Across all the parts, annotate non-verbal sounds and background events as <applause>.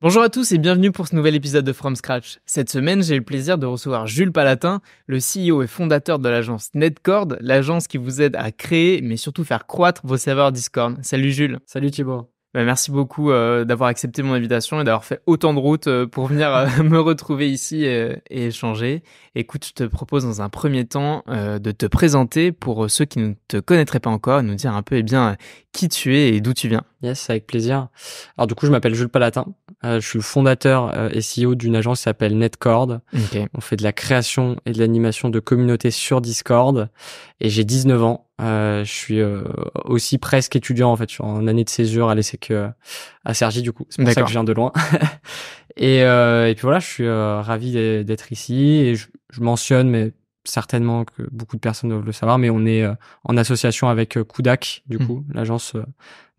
Bonjour à tous et bienvenue pour ce nouvel épisode de From Scratch. Cette semaine, j'ai eu le plaisir de recevoir Jules Palatin, le CEO et fondateur de l'agence Netcord, l'agence qui vous aide à créer mais surtout faire croître vos serveurs Discord. Salut Jules. Salut Thibault. Bah, merci beaucoup euh, d'avoir accepté mon invitation et d'avoir fait autant de routes euh, pour venir euh, <laughs> me retrouver ici et, échanger. Écoute, je te propose dans un premier temps de te présenter pour ceux qui ne te connaîtraient pas encore, nous dire un peu et eh bien qui tu es et d'où tu viens. Yes, avec plaisir. Alors du coup, je m'appelle Jules Palatin, euh, je suis le fondateur euh, et CEO d'une agence qui s'appelle Netcord. On fait de la création et de l'animation de communautés sur Discord. Et j'ai 19 ans. Euh, je suis euh, aussi presque étudiant en fait, je suis en année de césure à laisser que à Sergi du coup. C'est pour ça que je viens de loin. <laughs> et, et puis voilà, je suis ravi d'être ici et je, je, mentionne, mais certainement que beaucoup de personnes doivent le savoir, mais on est euh, en association avec euh, Kudak, du mmh. coup, l'agence euh,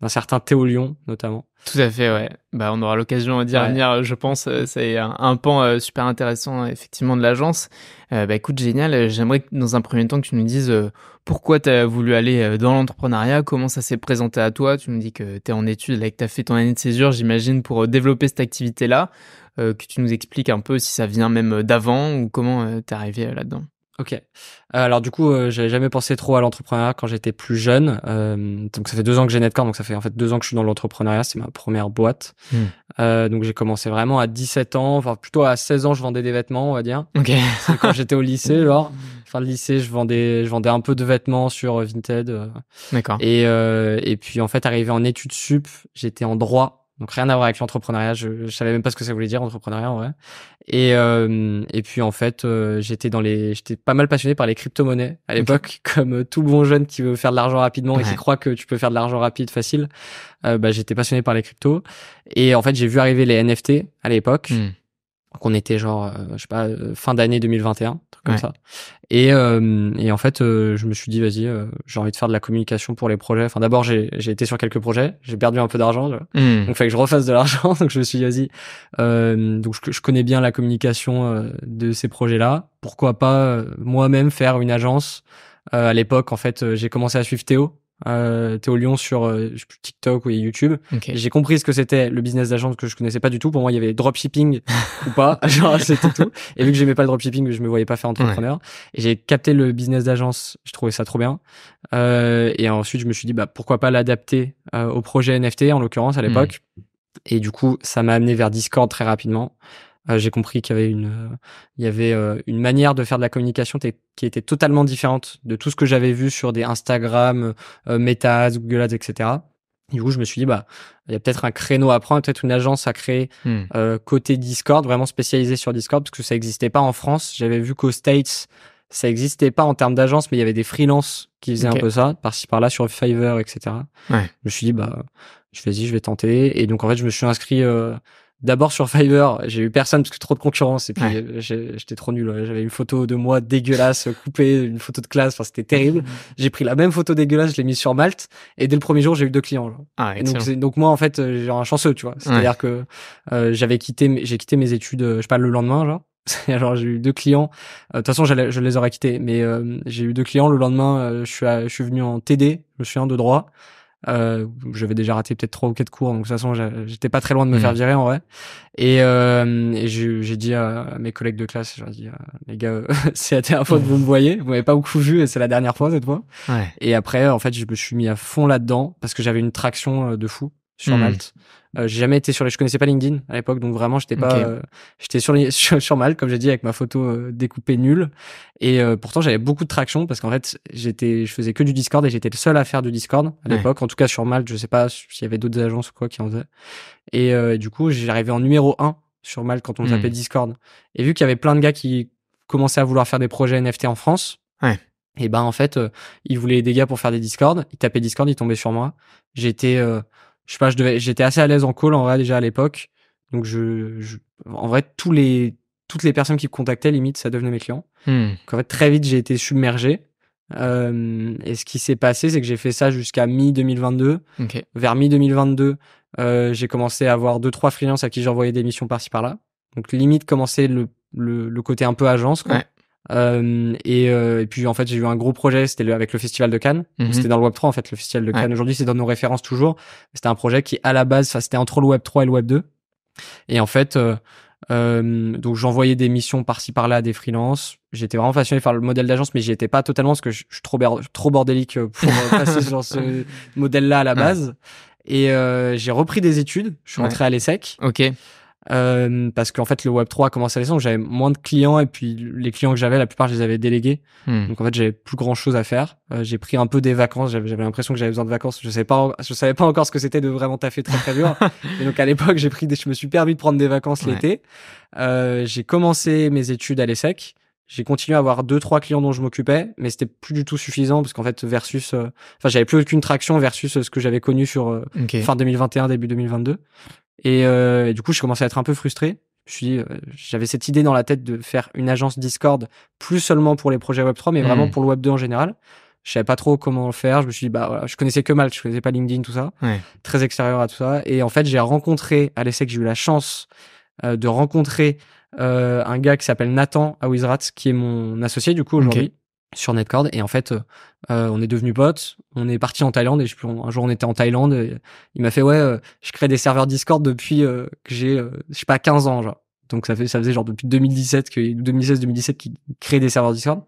d'un certain Théo Lyon, notamment. Tout à fait, ouais. Bah, on aura l'occasion d'y revenir, je pense. C'est un, pan super intéressant, effectivement, de l'agence. bah, écoute, génial. J'aimerais, dans un premier temps, que tu nous dises pourquoi tu as voulu aller dans l'entrepreneuriat, comment ça s'est présenté à toi. Tu nous dis que tu es en étude, que tu as fait ton année de césure, j'imagine, pour développer cette activité-là. que tu nous expliques un peu si ça vient même d'avant ou comment tu es arrivé là-dedans. Ok. Alors du coup, euh, j'avais jamais pensé trop à l'entrepreneuriat quand j'étais plus jeune. Euh, donc ça fait deux ans que j'ai Netcore, donc ça fait en fait deux ans que je suis dans l'entrepreneuriat. C'est ma première boîte. Hmm. Euh, donc j'ai commencé vraiment à 17 ans, enfin plutôt à 16 ans, je vendais des vêtements, on va dire. Ok. quand j'étais au lycée, <laughs> genre fin de lycée, je vendais je vendais un peu de vêtements sur euh, Vinted. D'accord. Et et puis en fait, arrivé en études sup, j'étais en droit donc rien à voir avec l'entrepreneuriat. Je, je savais même pas ce que ça voulait dire entrepreneuriat ouais. Et euh, et puis en fait, euh, j'étais dans les, j'étais pas mal passionné par les crypto-monnaies à l'époque, <laughs> comme euh, tout bon jeune qui veut faire de l'argent rapidement et qui croit que tu peux faire de l'argent rapide facile. Bah, j'étais passionné par les cryptos. Et en fait, j'ai vu arriver les NFT à l'époque. Hmm. Donc on était genre, euh, je sais pas, euh, fin d'année 2021, truc comme ça. Et, euh, et en fait, je me suis dit, vas-y, j'ai envie de faire de la communication pour les projets. Enfin, d'abord, j'ai, j'ai été sur quelques projets, j'ai perdu un peu d'argent, hmm. donc il fait que je refasse de l'argent. <laughs> donc je me suis dit, vas-y, donc je, connais bien la communication de ces projets-là. Pourquoi pas moi-même faire une agence à l'époque, en fait, j'ai commencé à suivre Théo, euh, au Lyon sur euh, TikTok ou YouTube. J'ai compris ce que c'était le business d'agence que je connaissais pas du tout. Pour moi, il y avait dropshipping <laughs> ou pas, <laughs> genre c'était tout. Et vu que j'aimais pas le dropshipping, je me voyais pas faire entrepreneur. Et j'ai capté le business d'agence. Je trouvais ça trop bien. Euh, et ensuite, je me suis dit bah pourquoi pas l'adapter euh, au projet NFT en l'occurrence à l'époque. Hmm. Et du coup, ça m'a amené vers Discord très rapidement. Euh, j'ai compris qu'il y avait une, euh, il y avait euh, une manière de faire de la communication qui était totalement différente de tout ce que j'avais vu sur des Instagram, Meta, Google Ads, etc. Du coup, je me suis dit, bah, il y a peut-être un créneau à prendre, peut-être une agence à créer hmm. côté Discord, vraiment spécialisée sur Discord, parce que ça n'existait pas en France. J'avais vu qu'aux States, ça n'existait pas en termes d'agence, mais il y avait des freelances qui faisaient un peu ça, par-ci par-là sur Fiverr, etc. Ouais. Je me suis dit, bah, je vais y je vais tenter. Et donc, en fait, je me suis inscrit. D'abord sur Fiverr, j'ai eu personne parce que trop de concurrence et puis euh, j'étais trop nul. J'avais une photo de moi dégueulasse, euh, coupée, une photo de classe, enfin c'était terrible. <laughs> J'ai pris la même photo dégueulasse, je l'ai mise sur Malte et dès le premier jour j'ai eu deux clients. Ah, donc, donc, moi en fait j'ai euh, un chanceux, tu vois. C'est-à-dire que j'avais quitté, j'ai quitté mes études, je sais pas le lendemain genre. <laughs> Alors j'ai eu deux clients. De toute façon, je les aurais quittés, mais j'ai eu deux clients. Le lendemain, je suis, je suis venu en TD, je suis un de droit. Euh, j'avais déjà raté peut-être trois ou quatre cours, donc de toute façon, j'étais pas très loin de me mm. faire virer en vrai. Et, euh, j'ai dit à mes collègues de classe, j'ai dit euh, les gars, euh, <laughs> c'est la dernière fois que vous me voyez, vous m'avez pas beaucoup vu, et c'est la dernière fois cette fois. Ouais. Et après, en fait, je me suis mis à fond là-dedans parce que j'avais une traction euh, de fou sur mmh. Malte. Euh, j'ai jamais été sur les, je connaissais pas LinkedIn à l'époque, donc vraiment j'étais pas, euh, j'étais sur, les... <laughs> sur Malte comme j'ai dit avec ma photo euh, découpée nulle. Et euh, pourtant j'avais beaucoup de traction parce qu'en fait j'étais, je faisais que du Discord et j'étais le seul à faire du Discord à l'époque. En tout cas sur Malte, je sais pas s'il y avait d'autres agences ou quoi qui en faisaient. Et, du coup j'arrivais en numéro un sur Malte quand on tapait hmm. Discord. Et vu qu'il y avait plein de gars qui commençaient à vouloir faire des projets NFT en France. Ouais. Et ben en fait, ils voulaient des gars pour faire des Discord, ils tapaient Discord, ils tombaient sur moi. J'étais je sais pas, je devais, j'étais assez à l'aise en call en vrai déjà à l'époque. Donc je, en vrai, tous les, toutes les personnes qui me contactaient, limite, ça devenait mes clients. Hmm. Donc en fait, très vite, j'ai été submergé. Euh, et ce qui s'est passé, c'est que j'ai fait ça jusqu'à mi-2022. Vers mi-2022, euh, j'ai commencé à avoir deux, trois freelances à qui j'envoyais des missions par-ci par-là. Donc limite, commencer le, le, le côté un peu agence. Quoi. Euh, et, euh, et, puis en fait j'ai eu un gros projet, c'était avec le festival de Cannes. Mhm. C'était dans le Web 3 en fait, le festival de Cannes. Aujourd'hui c'est dans nos références toujours. C'était un projet qui à la base, c'était entre le Web 3 et le Web 2. Et en fait, euh, euh, donc j'envoyais des missions par-ci par-là à des freelances. J'étais vraiment passionné par le modèle d'agence, mais j'y étais pas totalement parce que je, suis trop, trop bordélique pour passer <laughs> sur ce modèle-là à la base. Et j'ai repris des études. Je suis rentré à l'ESSEC. Ok. Euh, parce qu'en fait le Web 3 commencé à descendre. J'avais moins de clients et puis les clients que j'avais, la plupart je les avais délégués. Hmm. Donc en fait j'avais plus grand chose à faire. Euh, j'ai pris un peu des vacances. J'avais, l'impression que j'avais besoin de vacances. Je savais pas, je savais pas encore ce que c'était de vraiment taffer très très dur. <laughs> et donc à l'époque j'ai pris, des, je me suis permis de prendre des vacances l'été. Euh, j'ai commencé mes études à l'ESSEC. J'ai continué à avoir deux trois clients dont je m'occupais, mais c'était plus du tout suffisant parce qu'en fait versus, enfin j'avais plus aucune traction versus ce que j'avais connu sur fin 2021 début 2022. Euh, et, du coup, je commençais à être un peu frustré. Je suis, euh, j'avais cette idée dans la tête de faire une agence Discord, plus seulement pour les projets Web 3, mais vraiment mmh. pour le Web 2 en général. Je savais pas trop comment le faire. Je me suis dit, bah voilà, je connaissais que mal, je connaissais pas LinkedIn, tout ça, très extérieur à tout ça. Et en fait, j'ai rencontré à l'essai que j'ai eu la chance euh, de rencontrer un gars qui s'appelle Nathan à qui est mon associé du coup aujourd'hui sur Netcord. Et en fait, euh, euh, on est devenu potes. On est parti en Thaïlande. Et je, un jour, on était en Thaïlande. il m'a fait ouais, euh, je crée des serveurs Discord depuis que j'ai, je sais pas, 15 ans genre. Donc ça fait, ça faisait genre depuis 2017 que 2016-2017 qu'il crée des serveurs Discord,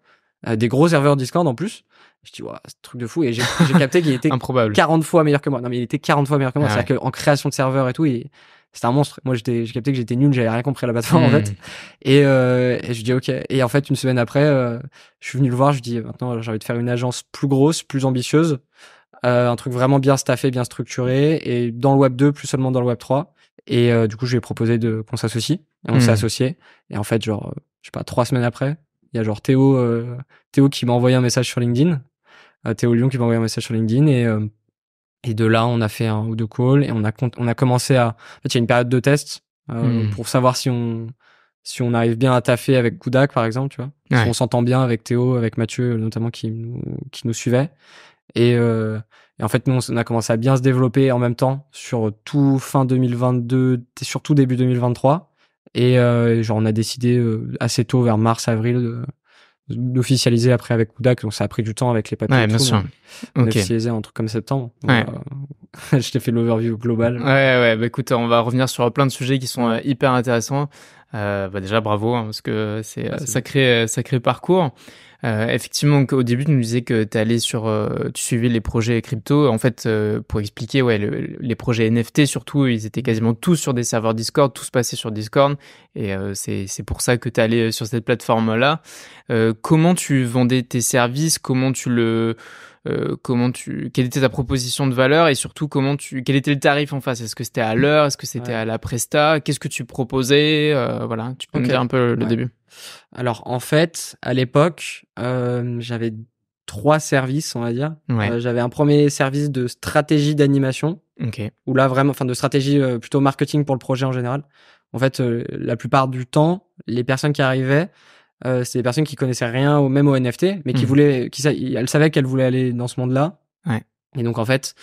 des gros serveurs Discord en plus. Je dis, ouais, un truc de fou. Et j'ai capté qu'il était <laughs> Improbable. 40 fois meilleur que moi. Non, mais il était 40 fois meilleur que moi. Ah C'est-à-dire qu'en création de serveurs et tout, il, c'était un monstre. Moi, j'ai capté que j'étais nul, j'avais rien compris à la plateforme, en hmm. fait. Et, euh, je dis, OK. Et en fait, une semaine après, euh, je suis venu le voir, je dis, maintenant, j'ai envie de faire une agence plus grosse, plus ambitieuse, euh, un truc vraiment bien staffé, bien structuré, et dans le Web 2, plus seulement dans le Web 3. Et euh, du coup, je lui ai proposé de, qu'on s'associe. Et on s'est hmm. associé. Et en fait, genre, je sais pas, trois semaines après, il y a genre Théo, euh, Théo qui m'a envoyé un message sur LinkedIn. Théo Lyon qui m'a envoyé un message sur LinkedIn et et de là, on a fait un ou deux calls et on a, on a commencé à. En fait, il y a une période de test euh, hmm. pour savoir si on, si on arrive bien à taffer avec Koudak, par exemple, tu vois. Si on s'entend bien avec Théo, avec Mathieu, notamment, qui nous, qui nous suivait. Et, euh, et, en fait, nous, on a commencé à bien se développer en même temps sur tout fin 2022, surtout début 2023. Et euh, genre, on a décidé euh, assez tôt, vers mars, avril, d'officialiser après avec Kudak, donc ça a pris du temps avec les papiers. Ouais, sûr. On okay. un truc comme septembre. Euh, <laughs> je t'ai fait l'overview global Ouais, ouais, bah, écoute, on va revenir sur plein de sujets qui sont euh, hyper intéressants. Euh, bah, déjà, bravo, hein, parce que c'est euh, crée sacré, sacré parcours. Euh, effectivement, au début, tu nous disais que tu allé sur, euh, tu suivais les projets crypto. En fait, euh, pour expliquer, ouais, les projets NFT surtout, ils étaient quasiment tous sur des serveurs Discord, tout se passait sur Discord, et c'est pour ça que tu allé sur cette plateforme-là. comment tu vendais tes services Comment tu le comment tu, quelle était ta proposition de valeur et surtout comment tu, quel était le tarif en face Est-ce que c'était à l'heure Est-ce que c'était à la presta Qu'est-ce que tu proposais Voilà, tu peux dire un peu le début. Alors en fait, à l'époque, euh, j'avais trois services, on va dire. Euh, j'avais un premier service de stratégie d'animation, ou là vraiment, enfin de stratégie euh, plutôt marketing pour le projet en général. En fait, la plupart du temps, les personnes qui arrivaient, c'est des personnes qui connaissaient rien au même au NFT, mais qui mhm. voulaient, qui elles savaient qu'elles voulaient aller dans ce monde-là. Et donc en fait,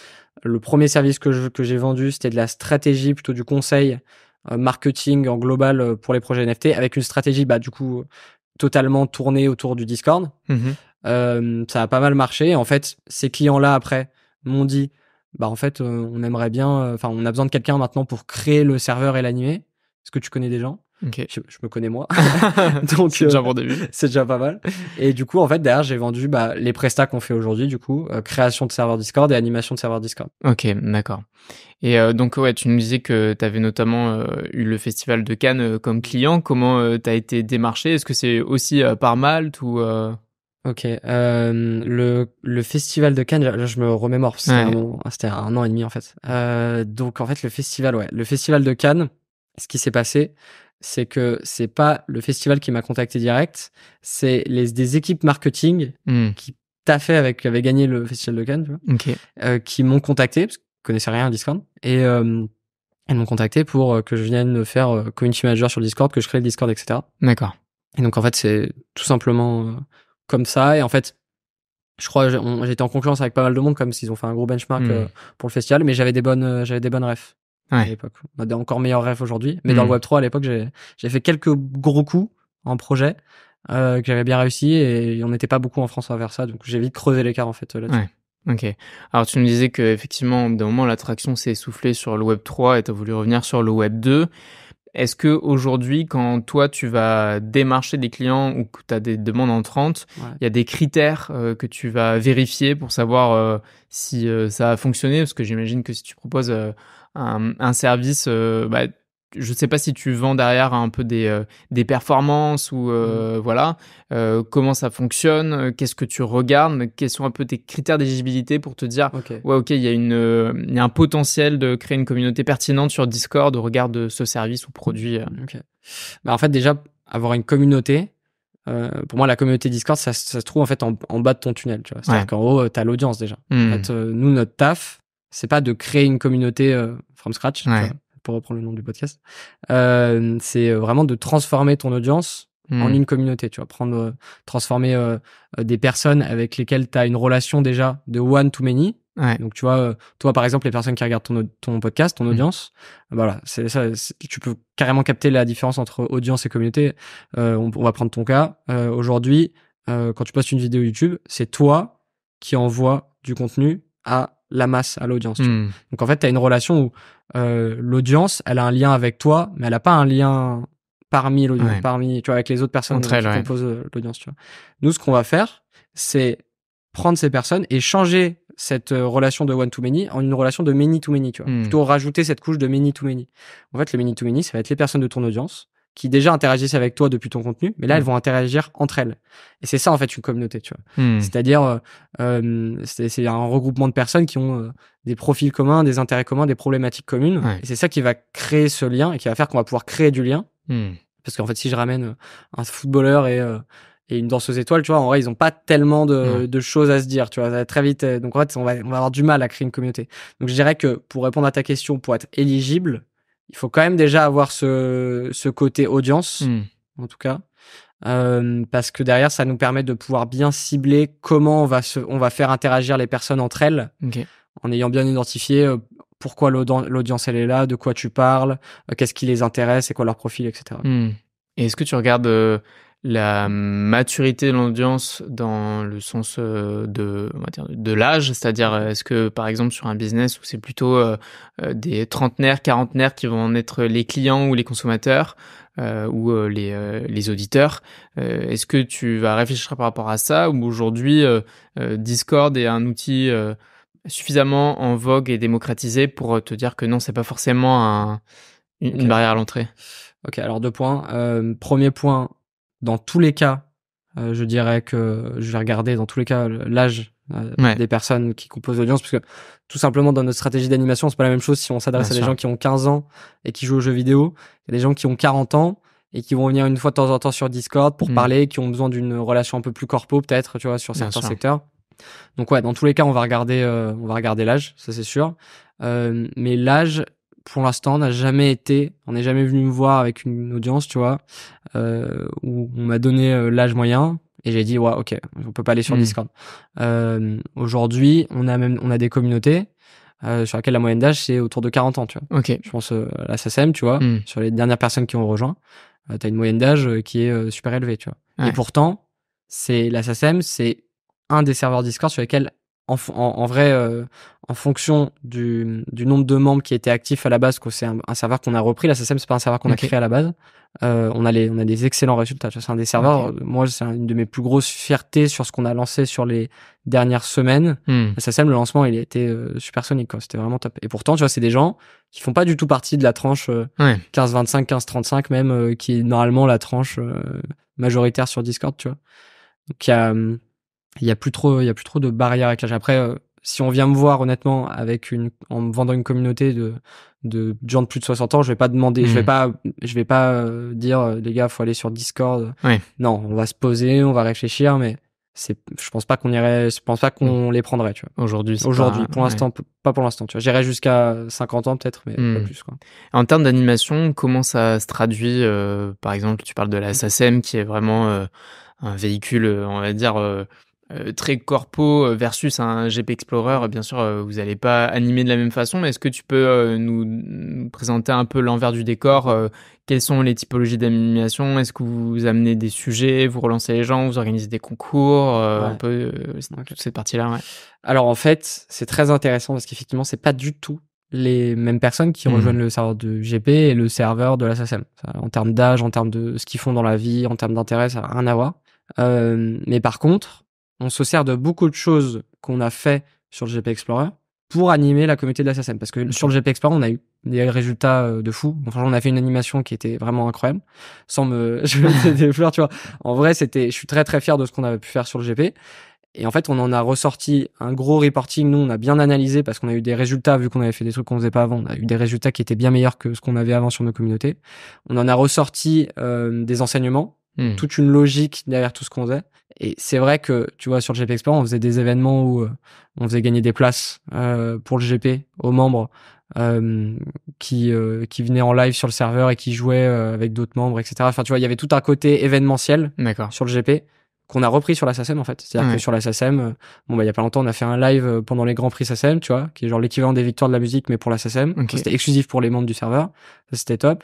le premier service que j'ai vendu, c'était de la stratégie plutôt du conseil marketing en global euh, pour les projets NFT avec une stratégie bah du coup totalement tournée autour du Discord. Mmh euh, ça a pas mal marché. En fait, ces clients-là après m'ont dit bah en fait euh, on aimerait bien, enfin on a besoin de quelqu'un maintenant pour créer le serveur et l'animer. Est-ce que tu connais des gens je, me connais moi. <laughs> <laughs> Donc c'est déjà, euh, déjà pas mal. Et du coup, en fait, derrière, j'ai vendu bah, les prestats qu'on fait aujourd'hui, du coup, euh, création de serveurs Discord et animation de serveurs Discord. Ok, d'accord. Et euh, donc, ouais, tu nous disais que tu avais notamment eu le festival de Cannes comme client. Comment tu as été démarché Est-ce que c'est aussi par Malte ou Ok, euh, le, le festival de Cannes, là, je me remémore, c'était un, ah, un, an et demi en fait. Euh, donc en fait le festival, ouais, le festival de Cannes, ce qui s'est passé, c'est que c'est pas le festival qui m'a contacté direct, c'est les des équipes marketing hmm. qui taffaient avec qui avaient gagné le festival de Cannes, tu vois, euh, qui m'ont contacté parce qu'ils connaissaient rien à Discord et euh, elles m'ont contacté pour euh, que je vienne faire euh, community manager sur Discord, que je crée le Discord, etc. D'accord. Et donc en fait c'est tout simplement comme ça et en fait je crois j'étais en concurrence avec pas mal de monde comme s'ils ont fait un gros benchmark hmm. pour le festival mais j'avais des bonnes j'avais des bonnes refs ouais. à l'époque. On bah, a encore meilleurs rêve aujourd'hui. Mais dans le hmm. Web 3 à l'époque, j'ai fait quelques gros coups en projet euh, que j'avais bien réussi et on n'était pas beaucoup en France à faire ça. Donc j'ai vite creusé l'écart en fait euh, là-dessus. Ok. Alors tu me disais que effectivement, d'un moment, l'attraction s'est essoufflée sur le Web 3 et tu as voulu revenir sur le Web 2. Est-ce que aujourd'hui, quand toi tu vas démarcher des clients ou que tu as des demandes entrantes, il y a des critères euh, que tu vas vérifier pour savoir euh, si ça a fonctionné Parce que j'imagine que si tu proposes un, service. Euh, bah, je ne sais pas si tu vends derrière un peu des, euh, performances ou euh, mmh. voilà comment ça fonctionne, qu'est-ce que tu regardes, quels sont un peu tes critères d'éligibilité pour te dire ouais ok il y a un potentiel de créer une communauté pertinente sur Discord au regard de ce service ou produit. Bah, en fait déjà avoir une communauté, pour moi, la communauté Discord, ça, se trouve en fait en, bas de ton tunnel. Tu C'est-à-dire qu'en haut, tu as l'audience déjà. Mmh. nous, notre taf, c'est pas de créer une communauté euh, from scratch, pour reprendre le nom du podcast. Euh, c'est euh, vraiment de transformer ton audience en hmm. une communauté. Tu vas prendre, euh, transformer des personnes avec lesquelles tu as une relation déjà de one to many. Donc tu vois, toi par exemple, les personnes qui regardent ton, ton podcast, ton hmm. audience, voilà, c'est ça. Tu peux carrément capter la différence entre audience et communauté. On, on, va prendre ton cas aujourd'hui. quand tu postes une vidéo YouTube, c'est toi qui envoie du contenu à la masse à l'audience. Hmm. Donc en fait, tu as une relation où euh, l'audience, elle a un lien avec toi, mais elle n'a pas un lien parmi l'audience, parmi, tu vois, avec les autres personnes qui composent euh, l'audience, tu vois. Nous, ce qu'on va faire, c'est prendre ces personnes et changer cette euh, relation de one to many en une relation de many to many, tu vois. Hmm. Plutôt rajouter cette couche de many to many. En fait, le many to many, ça va être les personnes de ton audience qui déjà interagissent avec toi depuis ton contenu, mais là, elles mm. vont interagir entre elles. Et c'est ça, en fait, une communauté, tu vois. Mm. C'est-à-dire, euh, euh, c'est un regroupement de personnes qui ont euh, des profils communs, des intérêts communs, des problématiques communes. Et c'est ça qui va créer ce lien et qui va faire qu'on va pouvoir créer du lien. Mm. Parce qu'en fait, si je ramène un footballeur et, une danseuse étoile, tu vois, en vrai, ils n'ont pas tellement de, choses à se dire, tu vois, très vite. Donc, en fait, on va, on va avoir du mal à créer une communauté. Donc, je dirais que pour répondre à ta question, pour être éligible, il faut quand même déjà avoir ce, ce côté audience, hmm. en tout cas. Euh, parce que derrière, ça nous permet de pouvoir bien cibler comment on va, se, on va faire interagir les personnes entre elles, en ayant bien identifié euh, pourquoi l'audience elle est là, de quoi tu parles, euh, qu'est-ce qui les intéresse, et quoi leur profil, etc. Hmm. Et est-ce que tu regardes la maturité de l'audience dans le sens euh, de, de l'âge, c'est-à-dire euh, est-ce que par exemple sur un business où c'est plutôt euh, des trentenaires, quarantenaires qui vont en être les clients ou les consommateurs ou les, auditeurs, est-ce que tu vas réfléchir par rapport à ça ou aujourd'hui Discord est un outil suffisamment en vogue et démocratisé pour te dire que non, c'est pas forcément une, barrière à l'entrée Ok, alors deux points. premier point, dans tous les cas, euh, je dirais que je vais regarder dans tous les cas euh, l'âge euh, des personnes qui composent l'audience, parce que tout simplement dans notre stratégie d'animation, c'est pas la même chose si on s'adresse à des gens qui ont 15 ans et qui jouent aux jeux vidéo, et des gens qui ont 40 ans et qui vont venir une fois de temps en temps sur Discord pour hmm. parler, qui ont besoin d'une relation un peu plus corpo peut-être, tu vois, sur certains secteurs. Donc ouais, dans tous les cas, on va regarder, on va regarder l'âge, ça c'est sûr. mais l'âge pour l'instant, n'a jamais été, on n'est jamais venu me voir avec une audience, tu vois, euh, où on m'a donné euh, l'âge moyen et j'ai dit ouais, ok, on peut pas aller sur hmm. Discord. Euh, Aujourd'hui, on a même, on a des communautés. Euh, sur laquelle la moyenne d'âge c'est autour de 40 ans, tu vois. Ok. Je pense euh, à la SSM, tu vois, hmm. sur les dernières personnes qui ont rejoint, tu euh, t'as une moyenne d'âge qui est super élevée, tu vois. Et pourtant, c'est la SSM, c'est un des serveurs Discord sur lesquels en, en, vrai, euh, en fonction du, du, nombre de membres qui étaient actifs à la base, que c'est un, serveur qu'on a repris. La SSM, c'est pas un serveur qu'on a créé à la base. Euh, on a les, on a des excellents résultats. C'est un des serveurs. Moi, c'est une de mes plus grosses fiertés sur ce qu'on a lancé sur les dernières semaines. Hmm. La le lancement, il a été euh, supersonique. C'était vraiment top. Et pourtant, tu vois, c'est des gens qui font pas du tout partie de la tranche 15-25, euh, 15-35 même, qui est normalement la tranche majoritaire sur Discord, tu vois. Donc, il y a hum, il y a plus trop, il y a plus trop de barrières avec l'âge. Après, euh, si on vient me voir honnêtement avec une, en me vendant une communauté de de gens de plus de 60 ans, je vais pas demander, je vais mm. pas, je vais pas euh, dire euh, les gars, il faut aller sur Discord. Non, on va se poser, on va réfléchir, mais c'est, je pense pas qu'on irait, je pense pas qu'on mm. les prendrait, tu vois. Aujourd'hui, aujourd'hui, pour l'instant, pas pour l'instant, tu vois. J'irai jusqu'à 50 ans peut-être, mais pas mm. plus quoi. En termes d'animation, comment ça se traduit Par exemple, tu parles de la SACM, qui est vraiment un véhicule, on va dire, euh, très corpo euh, versus un GP Explorer, euh, bien sûr, vous n'allez pas animer de la même façon, mais est-ce que tu peux nous, présenter un peu l'envers du décor Quelles sont les typologies d'animation Est-ce que vous amenez des sujets, vous relancez les gens, vous organisez des concours Un peu cette partie-là. Ouais. Alors en fait, c'est très intéressant parce qu'effectivement, c'est pas du tout les mêmes personnes qui mmh. rejoignent le serveur de GP et le serveur de l'Assassin. En termes d'âge, en termes de ce qu'ils font dans la vie, en termes d'intérêt, ça n'a rien à voir. mais par contre, on se sert de beaucoup de choses qu'on a fait sur le GP Explorer pour animer la communauté de l'Assassin. Parce que sur le GP Explorer, on a eu des résultats euh, de fou. Enfin, on a fait une animation qui était vraiment incroyable. Sans me, <laughs> je des fleurs, tu vois. En vrai, c'était, je suis très très fier de ce qu'on avait pu faire sur le GP. Et en fait, on en a ressorti un gros reporting. Nous, on a bien analysé parce qu'on a eu des résultats, vu qu'on avait fait des trucs qu'on faisait pas avant. On a eu des résultats qui étaient bien meilleurs que ce qu'on avait avant sur nos communautés. On en a ressorti euh, des enseignements Hmm. toute une logique derrière tout ce qu'on faisait. Et c'est vrai que, tu vois, sur le GP Explorer, on faisait des événements où euh, on faisait gagner des places euh, pour le GP aux membres euh, qui, qui venaient en live sur le serveur et qui jouaient avec d'autres membres, etc. Enfin, tu vois, il y avait tout un côté événementiel sur le GP qu'on a repris sur la SACEM en fait. C'est-à-dire que sur la SACEM, euh, bon bah il y a pas longtemps, on a fait un live euh, pendant les grands prix SACEM, tu vois, qui est genre l'équivalent des victoires de la musique mais pour la SACEM. Okay. C'était exclusif pour les membres du serveur, c'était top.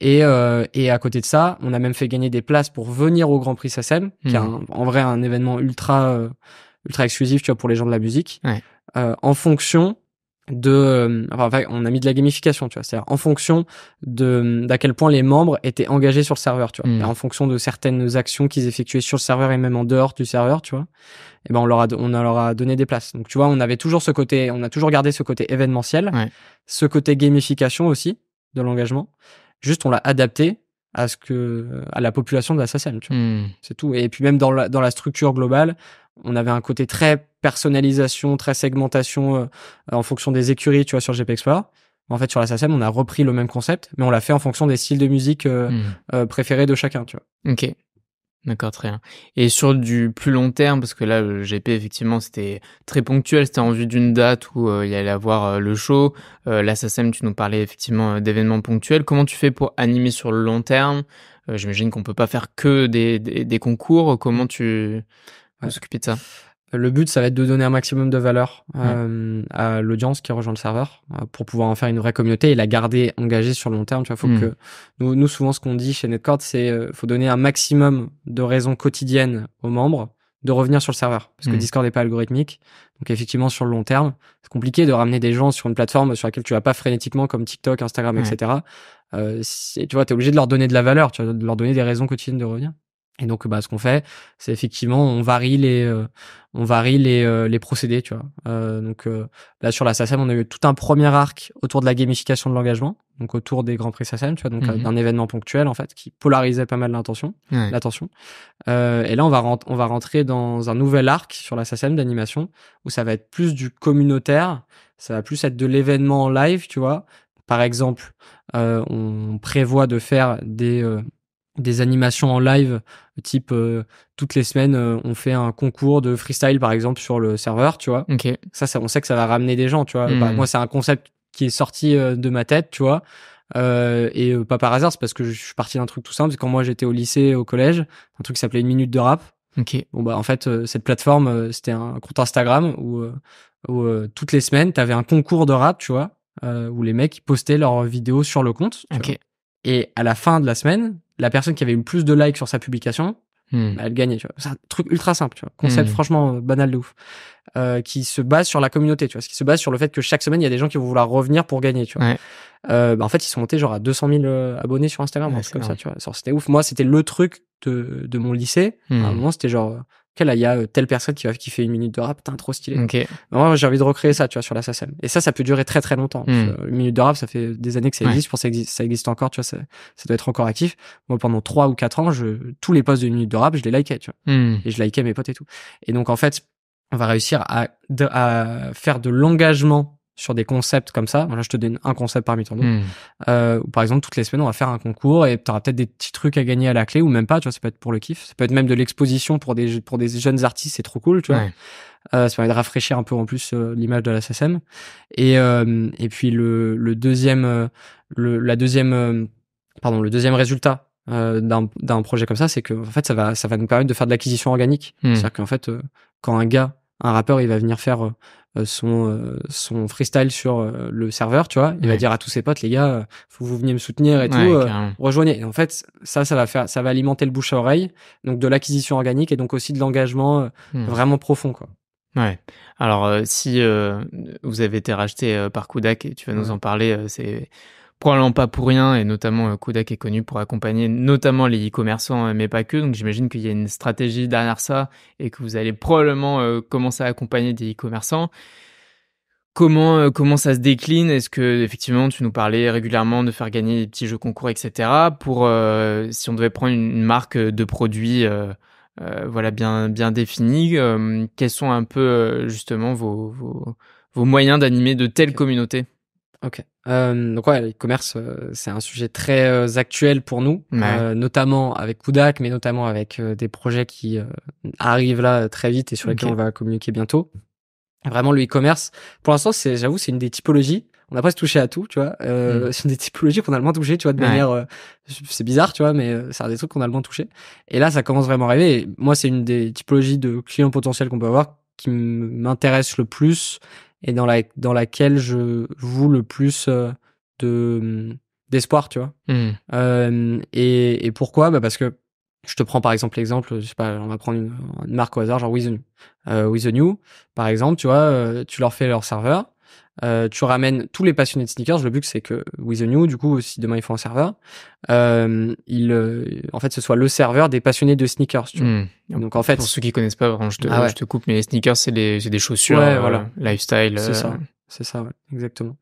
Et euh, et à côté de ça, on a même fait gagner des places pour venir au grand prix SACEM, qui est hmm. en vrai un événement ultra ultra exclusif, tu vois, pour les gens de la musique. en fonction de euh, on a mis de la gamification tu vois cest en fonction de d'à quel point les membres étaient engagés sur le serveur tu vois hmm. et en fonction de certaines actions qu'ils effectuaient sur le serveur et même en dehors du serveur tu vois et eh ben on leur a on leur a donné des places donc tu vois on avait toujours ce côté on a toujours gardé ce côté événementiel ce côté gamification aussi de l'engagement juste on l'a adapté à ce que à la population de la sasam tu vois. Hmm. C'est tout. Et puis même dans dans la structure globale, on avait un côté très personnalisation, très segmentation euh, en fonction des écuries, tu vois, sur GP Explorer. En fait, sur la on a repris le même concept, mais on l'a fait en fonction des styles de musique euh, hmm. euh, préférés de chacun, tu vois. Ok. D'accord, très bien. Et sur du plus long terme, parce que là, le GP, effectivement, c'était très ponctuel, c'était en vue d'une date où il y allait avoir le show. L'Assassin, tu nous parlais effectivement d'événements ponctuels. Comment tu fais pour animer sur le long terme J'imagine qu'on peut pas faire que des concours. Comment tu s'occuper de ça. Le but, ça va être de donner un maximum de valeur euh, à l'audience qui rejoint le serveur euh, pour pouvoir en faire une vraie communauté et la garder engagée sur le long terme. Tu vois, faut hmm. que nous, nous, souvent, ce qu'on dit chez Netcord, c'est euh, faut donner un maximum de raisons quotidiennes aux membres de revenir sur le serveur parce que hmm. Discord n'est pas algorithmique. Donc effectivement, sur le long terme, c'est compliqué de ramener des gens sur une plateforme sur laquelle tu vas pas frénétiquement comme TikTok, Instagram, etc etc. Euh, tu vois, t'es obligé de leur donner de la valeur, tu vois, de leur donner des raisons quotidiennes de revenir. Et donc, bah, ce qu'on fait, c'est effectivement, on varie les, euh, on varie les, euh, les procédés, tu vois. Euh, donc là, sur la SACEM, on a eu tout un premier arc autour de la gamification de l'engagement, donc autour des grands prix SACEM, tu vois, donc mmh d'un événement ponctuel en fait qui polarisait pas mal l'attention. L'attention. et là, on va on va rentrer dans un nouvel arc sur la SACEM d'animation où ça va être plus du communautaire, ça va plus être de l'événement en live, tu vois. Par exemple, on prévoit de faire des des animations en live, type euh, toutes les semaines euh, on fait un concours de freestyle par exemple sur le serveur, tu vois. Ok. Ça, ça on sait que ça va ramener des gens, tu vois. Bah, hmm. moi, c'est un concept qui est sorti euh, de ma tête, tu vois. et pas par hasard, c'est parce que je suis parti d'un truc tout simple. Quand moi j'étais au lycée, au collège, un truc qui s'appelait une minute de rap. Ok. Bon bah en fait cette plateforme, c'était un compte Instagram où, où toutes les semaines tu avais un concours de rap, tu vois, où les mecs postaient leurs vidéos sur le compte. Ok. Et à la fin de la semaine, la personne qui avait le plus de likes sur sa publication, hmm. bah, elle gagnait. C'est un truc ultra simple, tu vois. concept hmm. franchement euh, banal de ouf, euh, qui se base sur la communauté, tu vois, ce qui se base sur le fait que chaque semaine il y a des gens qui vont vouloir revenir pour gagner, tu vois. Euh, bah, en fait, ils sont montés genre à 200 000 abonnés sur Instagram, comme ça, tu vois. C'était ouf. Moi, c'était le truc de, mon lycée. À un hmm. moment, c'était genre il y a euh, telle personne qui, va, qui fait une minute de rap, un trop stylé. moi j'ai envie de recréer ça, tu vois, sur l'assassin. Et ça, ça peut durer très très longtemps. Hmm. Euh, une minute de rap, ça fait des années que ça existe, pour ça existe, ça existe encore, tu vois, ça, ça, doit être encore actif. Moi, pendant 3 ou 4 ans, je, tous les posts de minute de rap, je les likais, tu vois. Hmm. Et je likais mes potes et tout. Et donc, en fait, on va réussir à, à faire de l'engagement sur des concepts comme ça. Là, je te donne un concept parmi tant d'autres. Hmm. Euh, par exemple, toutes les semaines, on va faire un concours et tu auras peut-être des petits trucs à gagner à la clé ou même pas. Tu vois, ça peut être pour le kiff. Ça peut être même de l'exposition pour des pour des jeunes artistes. C'est trop cool, tu vois. Euh, ça permet de rafraîchir un peu en plus euh, l'image de la SSM. Et euh, et puis le le deuxième le la deuxième pardon le deuxième résultat d'un projet comme ça, c'est que en fait ça va ça va nous permettre de faire de l'acquisition organique. Hmm. C'est-à-dire qu'en fait quand un gars un rappeur il va venir faire euh, euh, son euh, son freestyle sur le serveur tu vois il va dire à tous ses potes les gars faut que vous veniez me soutenir et tout rejoignez en fait ça ça va faire ça va alimenter le bouche à oreille donc de l'acquisition organique et donc aussi de l'engagement hmm. vraiment profond quoi Ouais. Alors si vous avez été racheté par Kodak et tu vas nous en parler c'est probablement pas pour rien, et notamment euh, Kodak est connu pour accompagner notamment les e-commerçants, euh, mais pas que. Donc j'imagine qu'il y a une stratégie derrière ça et que vous allez probablement euh, commencer à accompagner des e-commerçants. Comment, comment ça se décline Est-ce que effectivement tu nous parlais régulièrement de faire gagner des petits jeux concours, etc. Pour si on devait prendre une marque de produits voilà bien bien définie, quels sont un peu justement vos, vos moyens d'animer de telles communautés Ok. Euh, donc ouais, le commerce, euh, c'est un sujet très euh, actuel pour nous, euh, notamment avec Kudak, mais notamment avec des projets qui arrivent là très vite et sur lesquels on va communiquer bientôt. Vraiment, le e-commerce, pour l'instant, c'est, j'avoue, c'est une des typologies. On n'a presque touché à tout, tu vois. Euh mm. <laughs> C'est une des typologies qu'on a le moins touché, tu vois, de manière, c'est bizarre, tu vois, mais c'est un des trucs qu'on a le moins touché. Et là, ça commence vraiment à arriver. moi, c'est une des typologies de clients potentiels qu'on peut avoir qui m'intéresse le plus et dans, la, dans laquelle je vous le plus euh, de mm, d'espoir, tu vois. Mmh. Euh, et, et, pourquoi bah Parce que je te prends par exemple l'exemple, je sais pas, on va prendre une, marque au hasard, genre With The New. With The New, par exemple, tu vois, euh, tu leur fais leur serveur, euh, tu ramènes tous les passionnés de sneakers. Le but, c'est que With a New, du coup, si demain il faut un serveur, euh, il, euh, en fait, ce soit le serveur des passionnés de sneakers. Tu vois. Hmm. Donc en fait, pour ceux qui connaissent pas, ah je te, coupe, mais les sneakers, c'est des, chaussures, euh, voilà. lifestyle. C'est ça, c'est ça, ouais. exactement.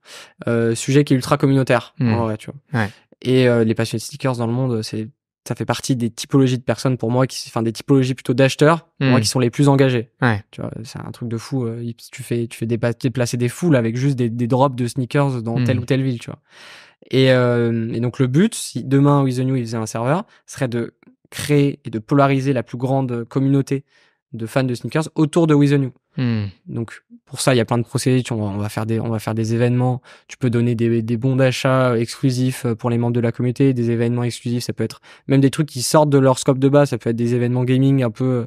sujet qui est ultra communautaire, en hmm. vrai, tu vois. Et les passionnés de sneakers dans le monde, c'est ça fait partie des typologies de personnes pour moi qui enfin des typologies plutôt d'acheteurs moi hmm. qui sont les plus engagés ouais. c'est un truc de fou euh, tu fais tu fais déplacer des foules avec juste des, drops de sneakers dans telle hmm. ou telle ville tu vois et, euh, donc le but si demain With the New il faisait un serveur serait de créer et de polariser la plus grande communauté de fans de sneakers autour de With the hmm. Donc pour ça, il y a plein de procédés. On va, faire des, on va faire des événements. Tu peux donner des, des bons d'achat exclusifs euh, pour les membres de la communauté, des événements exclusifs. Ça peut être même des trucs qui sortent de leur scope de base. Ça peut être des événements gaming un peu.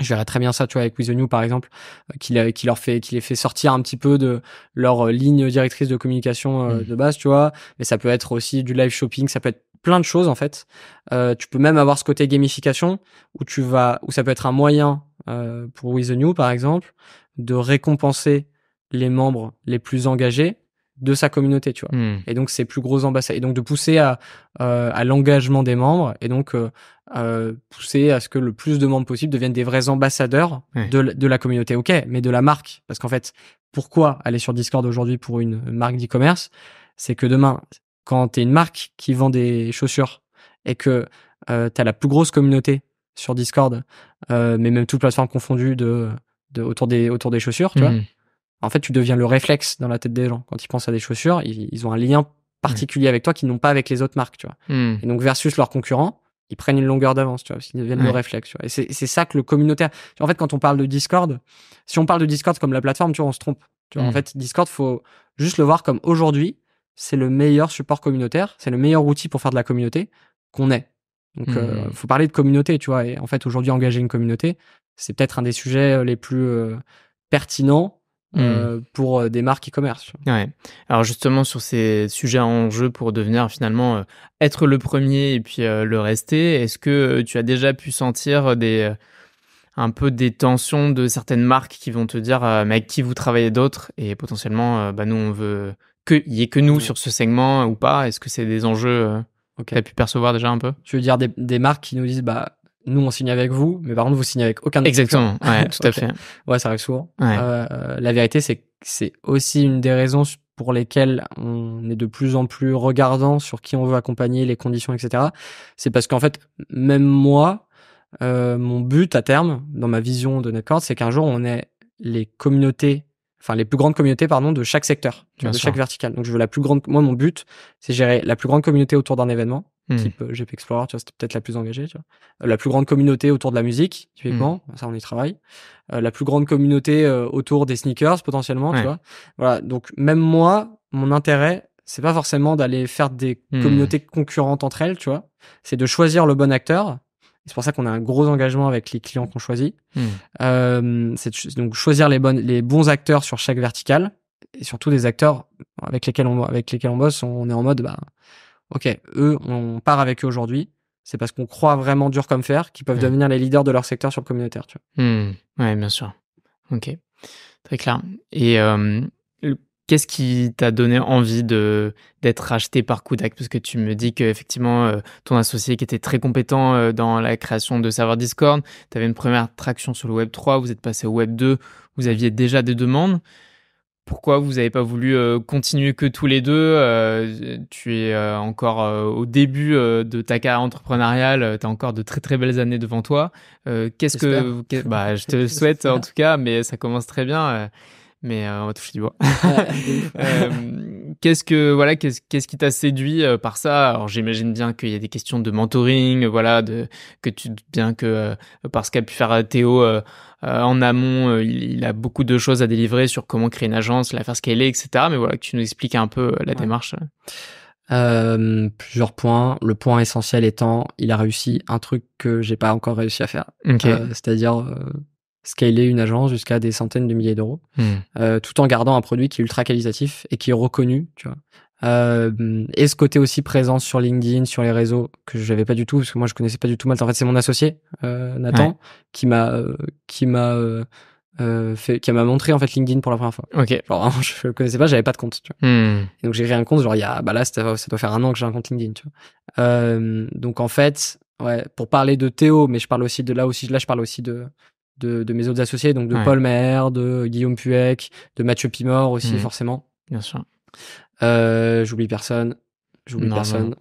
Je verrais très bien ça, tu vois, avec With par exemple, euh, qui, qui leur fait, qui les fait sortir un petit peu de leur euh, ligne directrice de communication hmm. de base, tu vois. Mais ça peut être aussi du live shopping. Ça peut être plein de choses en fait. Euh, tu peux même avoir ce côté gamification où tu vas, où ça peut être un moyen euh, pour We the New par exemple de récompenser les membres les plus engagés de sa communauté, tu vois. Hmm. Et donc c'est plus gros ambassadeurs. Et donc de pousser à, euh, à l'engagement des membres et donc euh, pousser à ce que le plus de membres possible deviennent des vrais ambassadeurs de, de, la communauté, ok, mais de la marque. Parce qu'en fait, pourquoi aller sur Discord aujourd'hui pour une marque d'e-commerce C'est que demain, quand tu es une marque qui vend des chaussures et que euh, tu as la plus grosse communauté sur Discord, euh, mais même toute plateforme confondue de, autour, des, autour des chaussures, tu vois, mmh. en fait, tu deviens le réflexe dans la tête des gens. Quand ils pensent à des chaussures, ils, ont un lien particulier avec toi qu'ils n'ont pas avec les autres marques, tu vois. Mmh. Et donc, versus leurs concurrents, ils prennent une longueur d'avance, tu vois, parce deviennent le réflexe. Et c'est ça que le communautaire. En fait, quand on parle de Discord, si on parle de Discord comme la plateforme, tu vois, on se trompe. En mmh. fait, Discord, faut juste le voir comme aujourd'hui, c'est le meilleur support communautaire, c'est le meilleur outil pour faire de la communauté qu'on ait. Donc, il mmh, euh, mmh. faut parler de communauté, tu vois. Et en fait, aujourd'hui, engager une communauté, c'est peut-être un des sujets euh, les plus euh, pertinents mmh. pour des marques e-commerce. Ouais. Alors justement sur ces sujets en jeu pour devenir finalement être le premier et puis le rester, est-ce que tu as déjà pu sentir des un peu des tensions de certaines marques qui vont te dire mais avec qui vous travaillez d'autres et potentiellement bah nous on veut qu'il y ait que nous sur ce segment ou pas Est-ce que c'est des enjeux euh, okay. que tu pu percevoir déjà un peu Tu veux dire des, marques qui nous disent bah nous on signe avec vous, mais par contre vous signez avec aucun. Exactement, ouais, tout à fait. Ouais, ça arrive souvent. Euh, la vérité, c'est c'est aussi une des raisons pour lesquelles on est de plus en plus regardant sur qui on veut accompagner, les conditions, etc. C'est parce qu'en fait, même moi, euh, mon but à terme, dans ma vision de Netcord, c'est qu'un jour on ait les communautés enfin les plus grandes communautés pardon de chaque secteur, de chaque vertical. Donc je veux la plus grande. Moi mon but c'est gérer la plus grande communauté autour d'un événement, hmm. type euh, GP Explorer, tu vois, c'est peut-être la plus engagée. Tu vois. Euh, la plus grande communauté autour de la musique, typiquement, hmm. ça on y travaille. Euh, la plus grande communauté autour des sneakers potentiellement, tu vois. Voilà. Donc même moi, mon intérêt c'est pas forcément d'aller faire des hmm. communautés concurrentes entre elles, tu vois. C'est de choisir le bon acteur c'est pour ça qu'on a un gros engagement avec les clients qu'on choisit. Hmm. Euh, c'est donc choisir les, bonnes, les bons acteurs sur chaque verticale et surtout des acteurs avec lesquels on, bosse. On, est en mode, bah, ok, eux, on part avec eux aujourd'hui. C'est parce qu'on croit vraiment dur comme fer qu'ils peuvent hmm. devenir les leaders de leur secteur sur le communautaire. Tu hmm. Ouais, bien sûr. Ok, très clair. Et euh, Qu'est-ce qui t'a donné envie de d'être racheté par Kodak Parce que tu me dis qu'effectivement, effectivement euh, ton associé qui était très compétent euh, dans la création de serveurs Discord, tu avais une première traction sur le Web 3, vous êtes passé au Web 2, vous aviez déjà des demandes. Pourquoi vous n'avez pas voulu euh, continuer que tous les deux Tu es encore au début de ta carrière entrepreneuriale, tu as encore de très très belles années devant toi. Qu'est-ce que... <laughs> bah, je te souhaite en tout cas, mais ça commence très bien mais euh, on va toucher du bois. <laughs> Euh, qu'est-ce que voilà, qu'est-ce, qu'est-ce qui t'a séduit euh, par ça Alors j'imagine bien qu'il y a des questions de mentoring, voilà, de que tu bien que euh, parce qu'a pu faire Théo en amont, il, a beaucoup de choses à délivrer sur comment créer une agence, la faire est, etc. Mais voilà, que tu nous expliques un peu la démarche. plusieurs points. Le point essentiel étant, il a réussi un truc que j'ai pas encore réussi à faire. Okay. c'est-à-dire scaler une agence jusqu'à des centaines de milliers d'euros, hmm. euh, tout en gardant un produit qui est ultra qualitatif et qui est reconnu, tu vois. Euh, et ce côté aussi présent sur LinkedIn, sur les réseaux que je n'avais pas du tout parce que moi je connaissais pas du tout mal. En fait, c'est mon associé euh, Nathan qui m'a euh, qui m'a fait qui m'a montré en fait LinkedIn pour la première fois. Ok. Genre vraiment, je connaissais pas, j'avais pas de compte. Tu vois. Hmm. Et donc j'ai créé un compte genre il y a bah là ça, doit faire un an que j'ai un compte LinkedIn. Tu vois. donc en fait ouais pour parler de Théo, mais je parle aussi de là aussi là je parle aussi de de, mes autres associés, donc de Paul Maher, de Guillaume Puec, de Mathieu Pimor aussi, mhm. forcément. Bien sûr. Euh, j'oublie personne. J'oublie personne.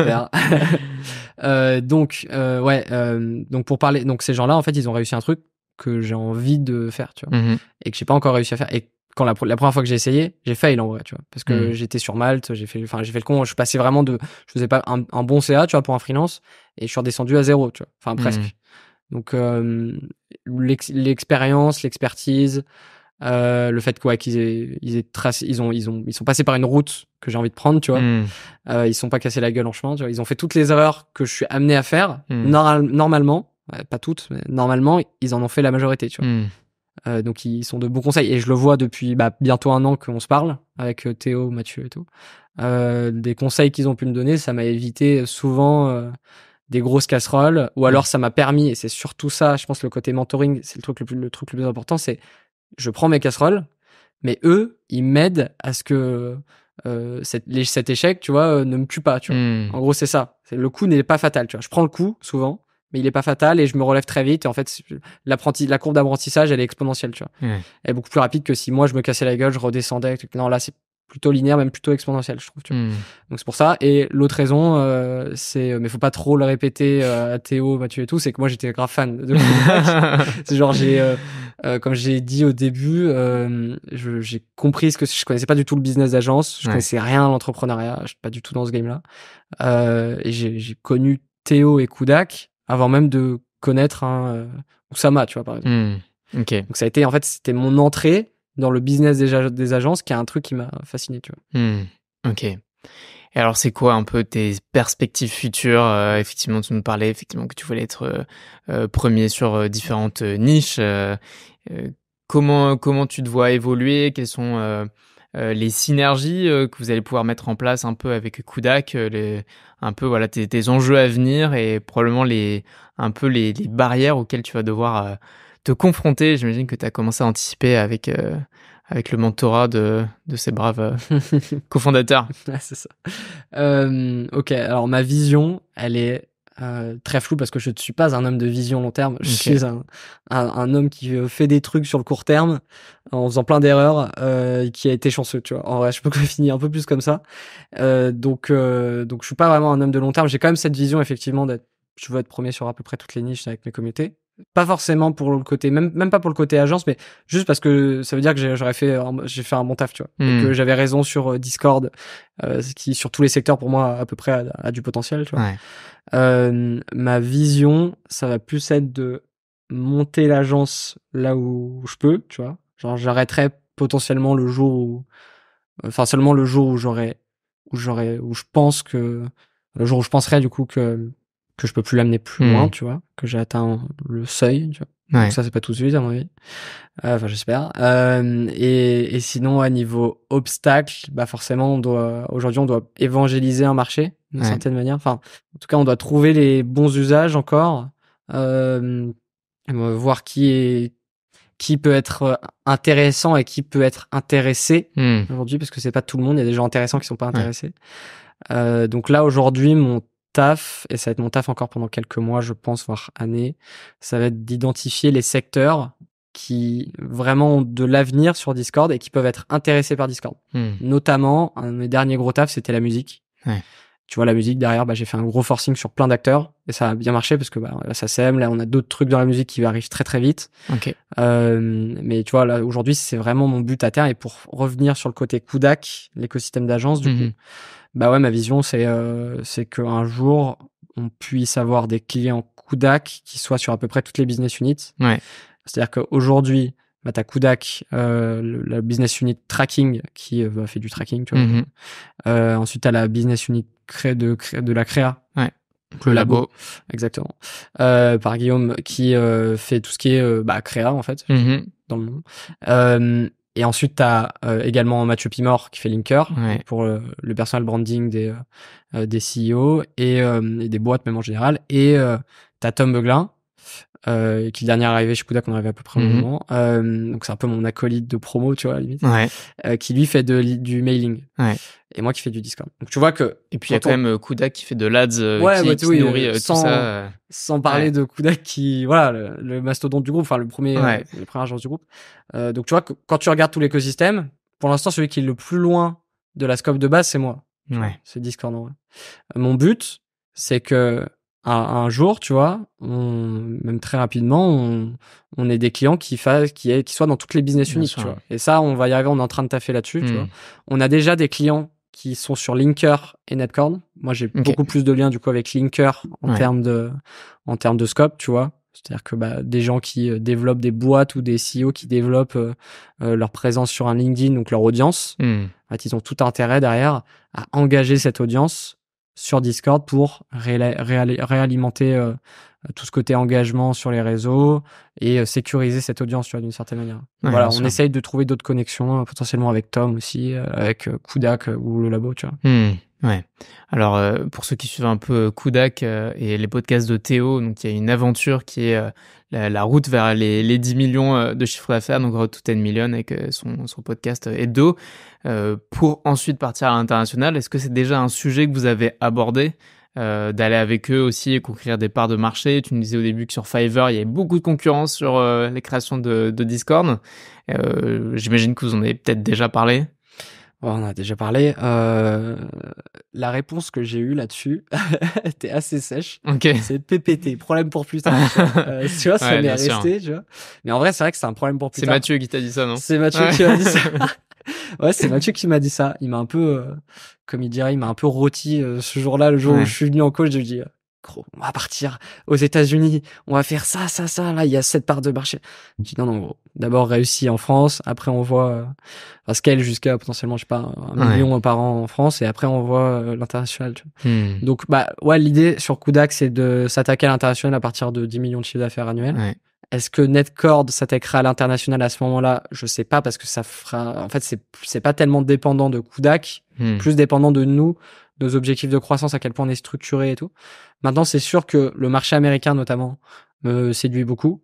<laughs> <laughs> euh, donc, euh, ouais, euh, donc pour parler, donc ces gens-là, en fait, ils ont réussi un truc que j'ai envie de faire, tu vois, mhm. et que j'ai pas encore réussi à faire. Et quand la, première fois que j'ai essayé, j'ai fail en vrai, tu vois, parce que mhm. j'étais sur Malte, j'ai fait, enfin, j'ai fait le con, je passais vraiment de, je faisais pas un, un, bon CA, tu vois, pour un freelance, et je suis redescendu à zéro, tu vois, enfin presque. Donc euh, l'expérience, l'expertise, euh, le fait quoi qu'ils aient, ils tracé, ils ont, ils ont, ils sont passés par une route que j'ai envie de prendre, tu vois. Hmm. Euh, ils sont pas cassés la gueule en chemin, tu vois. Ils ont fait toutes les erreurs que je suis amené à faire. Hmm. normalement, pas toutes, mais normalement, ils en ont fait la majorité, tu vois. Hmm. Euh, donc ils sont de bons conseils et je le vois depuis bah, bientôt un an qu'on se parle avec euh, Théo, Mathieu et tout. Euh, des conseils qu'ils ont pu me donner, ça m'a évité souvent des grosses casseroles, ou alors ça m'a permis, et c'est surtout ça, je pense le côté mentoring, c'est le truc le plus, truc le plus important, c'est je prends mes casseroles, mais eux, ils m'aident à ce que euh, cette, cet échec, tu vois, euh, ne me tue pas, tu vois. Mmh. En gros, c'est ça. Le coup n'est pas fatal, tu vois. Je prends le coup souvent, mais il est pas fatal et je me relève très vite. Et en fait, l'apprenti, la courbe d'apprentissage, elle est exponentielle, tu vois. Elle est beaucoup plus rapide que si moi je me cassais la gueule, je redescendais. Non, là, c'est plutôt linéaire, même plutôt exponentielle, je trouve. Tu hmm. Donc c'est pour ça. Et l'autre raison, euh, c'est, euh, mais faut pas trop le répéter euh, à Théo, Mathieu et tout, c'est que moi j'étais grave fan de <laughs> C'est genre j'ai, comme j'ai dit au début, j'ai compris ce que je connaissais pas du tout le business d'agence, je connaissais rien à l'entrepreneuriat, je suis pas du tout dans ce game-là. et j'ai connu Théo et Koudak avant même de connaître un hein, Oussama, tu vois par exemple. Hmm. Donc ça a été en fait c'était mon entrée dans le business des, des agences, qui est un truc qui m'a fasciné, tu vois. Hmm, ok. Et alors, c'est quoi un peu tes perspectives futures euh, Effectivement, tu nous parlais effectivement que tu voulais être euh, euh, premier sur différentes niches. comment comment tu te vois évoluer Quelles sont les synergies que vous allez pouvoir mettre en place un peu avec Kudak, les, un peu voilà tes, enjeux à venir et probablement les un peu les, les barrières auxquelles tu vas devoir te confronter. J'imagine que tu as commencé à anticiper avec avec le mentorat de, de ces braves euh, <laughs> cofondateurs. c'est ça. Euh, ok, alors ma vision, elle est euh, très floue parce que je ne suis pas un homme de vision long terme. Je suis un, un, un, homme qui euh, fait des trucs sur le court terme en faisant plein d'erreurs euh, qui a été chanceux. Tu vois, en vrai, je peux <laughs> finir un peu plus comme ça. Euh, donc, donc, je suis pas vraiment un homme de long terme. J'ai quand même cette vision effectivement d'être je veux être premier sur à peu près toutes les niches avec mes comités pas forcément pour le côté même même pas pour le côté agence mais juste parce que ça veut dire que j'aurais fait j'ai fait un bon taf tu vois et hmm. que j'avais raison sur euh, Discord euh, qui sur tous les secteurs pour moi à peu près a, du potentiel tu vois ouais. euh, ma vision ça va plus être de monter l'agence là où je peux tu vois genre j'arrêterai potentiellement le jour où enfin seulement le jour où j'aurais où j'aurais où je pense que le jour où je penserai du coup que que je peux plus l'amener plus loin, hmm. tu vois, que j'ai atteint le seuil, tu vois. ça, c'est pas tout suite, à mon avis. Euh, enfin, j'espère. Euh, et, et, sinon, à niveau obstacle, bah forcément, on doit aujourd'hui, on doit évangéliser un marché d'une certaine manière. Enfin, en tout cas, on doit trouver les bons usages encore, euh, euh voir qui est qui peut être euh, intéressant et qui peut être intéressé hmm. aujourd'hui, parce que c'est pas tout le monde. Il y a des gens intéressants qui sont pas intéressés. donc là, aujourd'hui, mon taf, et ça va être mon taf encore pendant quelques mois, je pense, voire années, ça va être d'identifier les secteurs qui vraiment ont de l'avenir sur Discord et qui peuvent être intéressés par Discord. Hmm. Notamment, un de mes derniers gros taf c'était la musique. Tu vois, la musique, derrière, bah, j'ai fait un gros forcing sur plein d'acteurs et ça a bien marché parce que bah, là, ça sème, là, on a d'autres trucs dans la musique qui arrivent très très vite. Okay. Euh, mais tu vois, là, aujourd'hui, c'est vraiment mon but à terme et pour revenir sur le côté Kudak, l'écosystème d'agence, du mhm. coup bah ouais, ma vision, c'est euh, qu'un jour, on puisse avoir des clients Kudak qui soient sur à peu près toutes les business units. C'est-à-dire qu'aujourd'hui, bah, t'as Kudak, euh, la business unit tracking qui euh, bah, fait du tracking, tu vois. Mm-hmm. Euh, ensuite, t'as la business unit de, de la créa. Ouais. Le labo. Exactement. Euh, par Guillaume qui fait tout ce qui est bah, créa en fait mm-hmm. dans le Euh, et ensuite, tu as euh, également Mathieu Pimor qui fait Linker pour euh, le personal branding des, euh, des CEO et, des boîtes même en général. Et tu as Tom Beuglin euh, qui le dernier arrivé chez Kuda qu'on arrivait à peu près au mhm. moment. Euh, donc c'est un peu mon acolyte de promo, tu vois, limite. Ouais. Euh, qui lui fait de, du mailing. Ouais. Et moi qui fais du Discord. Donc tu vois que. Et puis il y a quand même euh, Koudak qui fait de l'ads, sans, tout ça. Euh. Sans parler de Koudak qui, voilà, le, mastodonte du groupe, enfin le premier, euh, le premier du groupe. donc tu vois que quand tu regardes tout l'écosystème, pour l'instant celui qui est le plus loin de la scope de base, c'est moi. Ouais. C'est Discord. En Mon but, c'est que un, un, jour, tu vois, on, même très rapidement, on, on des clients qui fassent, qui, qui soient dans toutes les business uniques, tu vois. Et ça, on va y arriver, on est en train de taffer là-dessus, hmm. On a déjà des clients qui sont sur Linker et Netcorn. Moi, j'ai beaucoup plus de liens, du coup, avec Linker en termes de, en de scope, tu vois. C'est-à-dire que bah, des gens qui euh, développent des boîtes ou des CEO qui développent euh, euh, leur présence sur un LinkedIn, donc leur audience, hmm. ils ont tout intérêt derrière à engager cette audience sur Discord pour réalimenter euh, tout ce côté engagement sur les réseaux et euh, sécuriser cette audience, d'une certaine manière. voilà, on essaye de trouver d'autres connexions, euh, potentiellement avec Tom aussi, avec Kudak ou le labo, tu vois. Hmm. Ouais. Alors euh, pour ceux qui suivent un peu euh, Kudak euh, et les podcasts de Théo, donc il y a une aventure qui est la, route vers les, 10 millions de chiffres d'affaires, donc tout to Million avec son, son, podcast Edo, pour ensuite partir à l'international. Est-ce que c'est déjà un sujet que vous avez abordé d'aller avec eux aussi et conquérir des parts de marché. Tu me disais au début que sur Fiverr, il y avait beaucoup de concurrence sur les créations de Discord. J'imagine que vous en avez peut-être déjà parlé. Ouais on a déjà parlé. Euh, la réponse que j'ai eue là-dessus <laughs> était assez sèche. C'est PPT, problème pour plus <laughs> tard. Euh, tu vois, ça m'est resté. Tu vois. Mais en vrai, c'est vrai que c'est un problème pour plus tard. C'est Mathieu qui t'a dit ça, non C'est Mathieu qui m'a dit ça. <laughs> ouais, c'est Mathieu qui m'a dit ça. Il m'a un peu, euh, comme il dirait, il m'a un peu rôti euh, ce jour-là, le jour où je suis venu en coach. Je lui dit on va partir aux États-Unis, on va faire ça, ça, ça, là, il y a cette part de marché. Je dis non, non, D'abord, réussi en France, après, on voit, euh, scale jusqu'à potentiellement, je sais pas, un million par an en France, et après, on voit euh, l'international. Hmm. Donc, bah, ouais, l'idée sur Kudak, c'est de s'attaquer à l'international à partir de 10 millions de chiffres d'affaires annuels. Est-ce que Netcord s'attaquera à l'international à ce moment-là Je sais pas parce que ça fera. En fait, c'est c'est pas tellement dépendant de Kudak, hmm. plus dépendant de nous nos objectifs de croissance, à quel point on est structuré et tout. Maintenant, c'est sûr que le marché américain, notamment, me séduit beaucoup.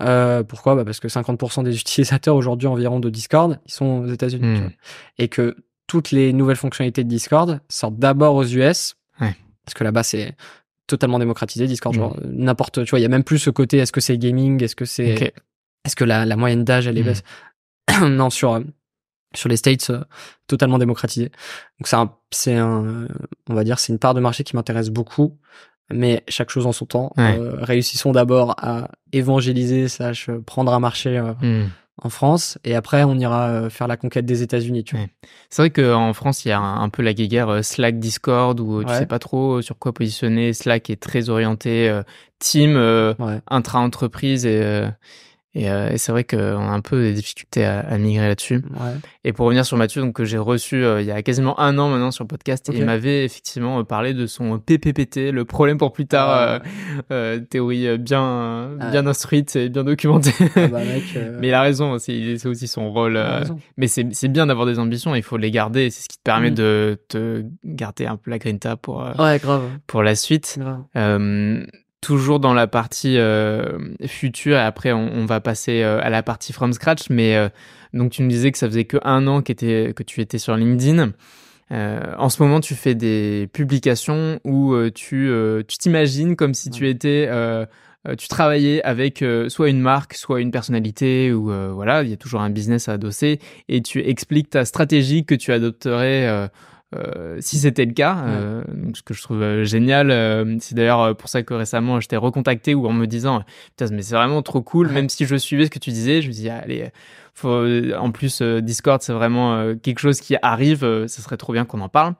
Euh, pourquoi bah Parce que 50% des <laughs> utilisateurs aujourd'hui environ de Discord, ils sont aux États-Unis. Hmm. Et que toutes les nouvelles fonctionnalités de Discord sortent d'abord aux US. Parce que là-bas, c'est totalement démocratisé, Discord. Hmm. n'importe, tu vois, il n'y a même plus ce côté, est-ce que c'est gaming, est-ce que c'est, est-ce que la, moyenne d'âge, elle est hmm. baisse <clears throat> non, sur, euh, sur les States euh, totalement démocratisés. Donc c'est un, c'est un, on va dire, c'est une part de marché qui m'intéresse beaucoup. Mais chaque chose en son temps. Euh, réussissons d'abord à évangéliser, sache euh, prendre un marché hmm. en France, et après on ira faire la conquête des États-Unis. C'est vrai qu'en France il y a un, peu la guéguerre Slack Discord où tu sais pas trop sur quoi positionner. Slack est très orienté team intra entreprise et et, euh, et c'est vrai qu'on a un peu des difficultés à, à migrer là-dessus. Ouais. Et pour revenir sur Mathieu, donc, que j'ai reçu euh, il y a quasiment un an maintenant sur le podcast, et il m'avait effectivement euh, parlé de son PPPT, le problème pour plus tard, ah. euh, théorie bien, ah. bien instruite et bien documentée. Ah bah <laughs> mais il a raison, c'est aussi son rôle. mais c'est bien d'avoir des ambitions, il faut les garder, c'est ce qui te permet mm. de te garder un peu la grinta pour, ouais, grave. pour la suite. Grave toujours dans la partie euh, future et après on, va passer euh, à la partie from scratch. Mais euh, donc tu me disais que ça faisait que un an que tu étais sur LinkedIn. en ce moment, tu fais des publications où tu t'imagines comme si tu étais tu travaillais avec soit une marque, soit une personnalité, ou voilà, il y a toujours un business à adosser, et tu expliques ta stratégie que tu adopterais euh, si c'était le cas, euh, ce que je trouve euh, génial. c'est d'ailleurs pour ça que récemment j'étais recontacté ou en me disant putain mais c'est vraiment trop cool. Même si je suivais ce que tu disais, je me dis allez. En plus Discord c'est vraiment quelque chose qui arrive. Ce serait trop bien qu'on en parle.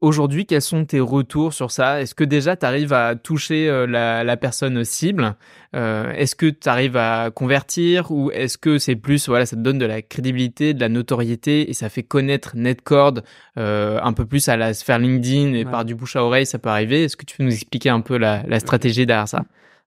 Aujourd'hui, quels sont tes retours sur ça Est-ce que déjà tu arrives à toucher euh, la, personne cible euh, Est-ce que tu arrives à convertir ou est-ce que c'est plus voilà, ça te donne de la crédibilité, de la notoriété et ça fait connaître Netcord euh, un peu plus à la sphère LinkedIn et par du bouche à oreille, ça peut arriver. Est-ce que tu peux nous expliquer un peu la, stratégie derrière ça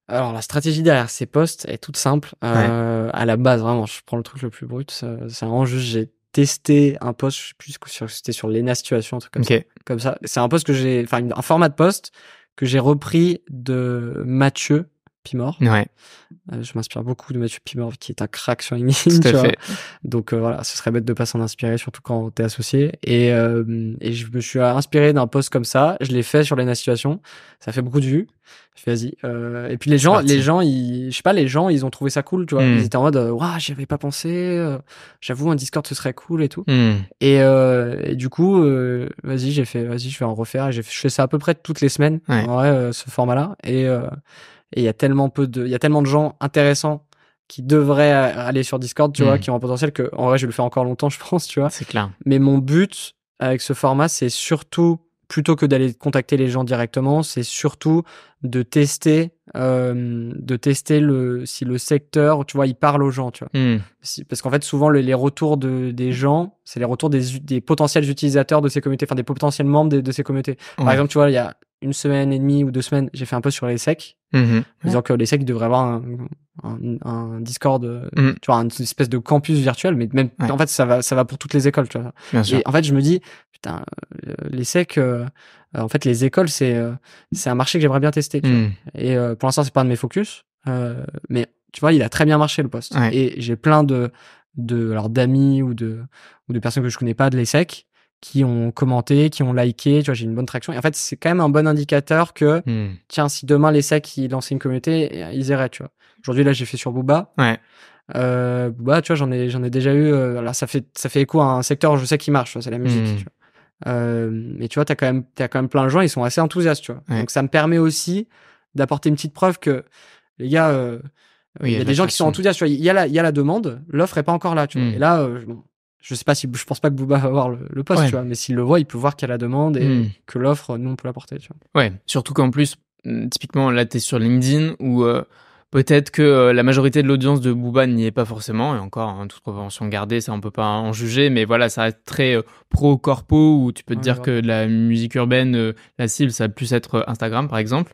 alors la stratégie derrière ces posts est toute simple. À la base, vraiment, je prends le truc le plus brut. C'est vraiment juste j'ai tester un poste, je sais plus si c'était sur l'ENA situation, un truc comme ça. Comme ça. C'est un post que j'ai, enfin, un format de poste que j'ai repris de Mathieu Pimor. Ouais. Euh, je m'inspire beaucoup de Mathieu Pimor, qui est un crack sur <laughs> LinkedIn. Tout à fait. Donc euh, voilà, ce serait bête de pas s'en inspirer, surtout quand t'es associé. Et, euh, je me suis inspiré d'un poste comme ça. Je l'ai fait sur l'ENA situation. Ça fait beaucoup de vues. Vas-y. Euh, et puis les gens, les gens, ils, je sais pas, les gens, ils ont trouvé ça cool, tu vois. Hmm. Ils étaient en mode, euh, waouh, j'y avais pas pensé. Euh, j'avoue, un Discord, ce serait cool et tout. Hmm. Et, euh, du coup, euh, vas-y, j'ai fait, vas-y, je vais en refaire. J'ai, je fais ça à peu près toutes les semaines, ouais. en vrai, euh, ce format-là. Et il et y a tellement peu de, il y a tellement de gens intéressants qui devraient aller sur Discord, tu vois, hmm. qui ont un potentiel que, en vrai, je vais le faire encore longtemps, <laughs> je pense, tu vois. C'est clair. Mais mon but avec ce format, c'est surtout plutôt que d'aller contacter les gens directement, c'est surtout de tester, euh, de tester le si le secteur, tu vois, il parle aux gens, tu vois. Hmm. Parce qu'en fait, souvent les retours de, des gens, c'est les retours des, potentiels utilisateurs de ces communautés, enfin des potentiels membres de, ces communautés. Par exemple, tu vois, il y a une semaine et demie ou deux semaines, j'ai fait un post sur les secs, mhm. disant que les secs devraient avoir un, un, Discord, euh, mhm. tu vois, une espèce de campus virtuel, mais même en fait ça va ça va pour toutes les écoles, tu vois. et en fait, je me dis putain, euh, les secs, euh, en fait les écoles c'est c'est un marché que j'aimerais bien tester. Mhm. Et pour l'instant c'est pas un de mes focus, mais tu vois, il a très bien marché le poste. Et j'ai plein de de alors d'amis ou de ou de personnes que je connais pas de l'ESSEC qui ont commenté, qui ont liké, tu vois, j'ai une bonne traction. Et en fait, c'est quand même un bon indicateur que, hmm. tiens, si demain les secs, ils lançaient une communauté, ils iraient, tu vois. Aujourd'hui, là, j'ai fait sur Booba. Ouais. Euh, Booba, tu vois, j'en ai, j'en ai déjà eu, euh, là, ça fait, ça fait écho à un secteur, je sais qui marche, c'est la musique, Mais hmm. tu vois. Euh, tu vois, t'as quand même, t'as quand même plein de gens, ils sont assez enthousiastes, tu vois. Donc, ça me permet aussi d'apporter une petite preuve que, les gars, il y a, des gens qui sont enthousiastes, tu vois. Il y a la, il y a la demande, l'offre est pas encore là, tu vois. Hmm. Et là, bon, je sais pas si je pense pas que Booba va avoir le, poste, tu vois, mais s'il le voit, il peut voir qu'il y a la demande et hmm. que l'offre, nous, on peut l'apporter, Ouais, surtout qu'en plus, hmm, typiquement, là, tu es sur LinkedIn où euh, peut-être que euh, la majorité de l'audience de Booba n'y est pas forcément, et encore, hein, toute convention gardée, ça, on peut pas en juger, mais voilà, ça être très euh, pro-corpo où tu peux te dire que la musique urbaine, la cible, ça va plus être Instagram, par exemple.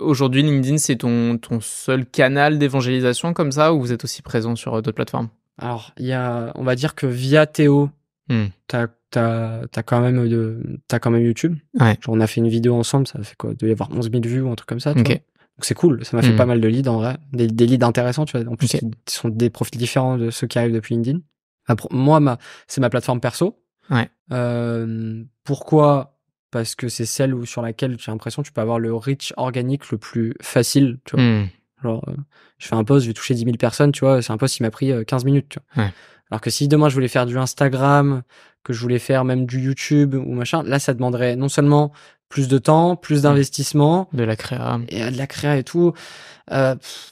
Aujourd'hui, LinkedIn, c'est ton, ton seul canal d'évangélisation comme ça, ou vous êtes aussi présent sur d'autres plateformes alors, il y a, on va dire que via Théo, tu hmm. t'as as, quand même euh, de, quand même YouTube. on a fait une vidéo ensemble, ça fait quoi, il doit y avoir 11 000 vues ou un truc comme ça. donc c'est cool, ça m'a fait hmm. pas mal de leads en vrai, des, leads intéressants, tu vois. En plus, ce sont des profils différents de ceux qui arrivent depuis LinkedIn. moi, ma, c'est ma plateforme perso. Ouais. Euh, pourquoi Parce que c'est celle où, sur laquelle j'ai l'impression que tu peux avoir le reach organique le plus facile, tu vois. Hmm. Genre, euh, je fais un post, je vais toucher 10 000 personnes, tu vois, c'est un post qui m'a pris 15 euh, minutes, tu vois. Alors que si demain je voulais faire du Instagram, que je voulais faire même du YouTube ou machin, là ça demanderait non seulement plus de temps, plus d'investissement, de la créa, et euh, de la créa et tout.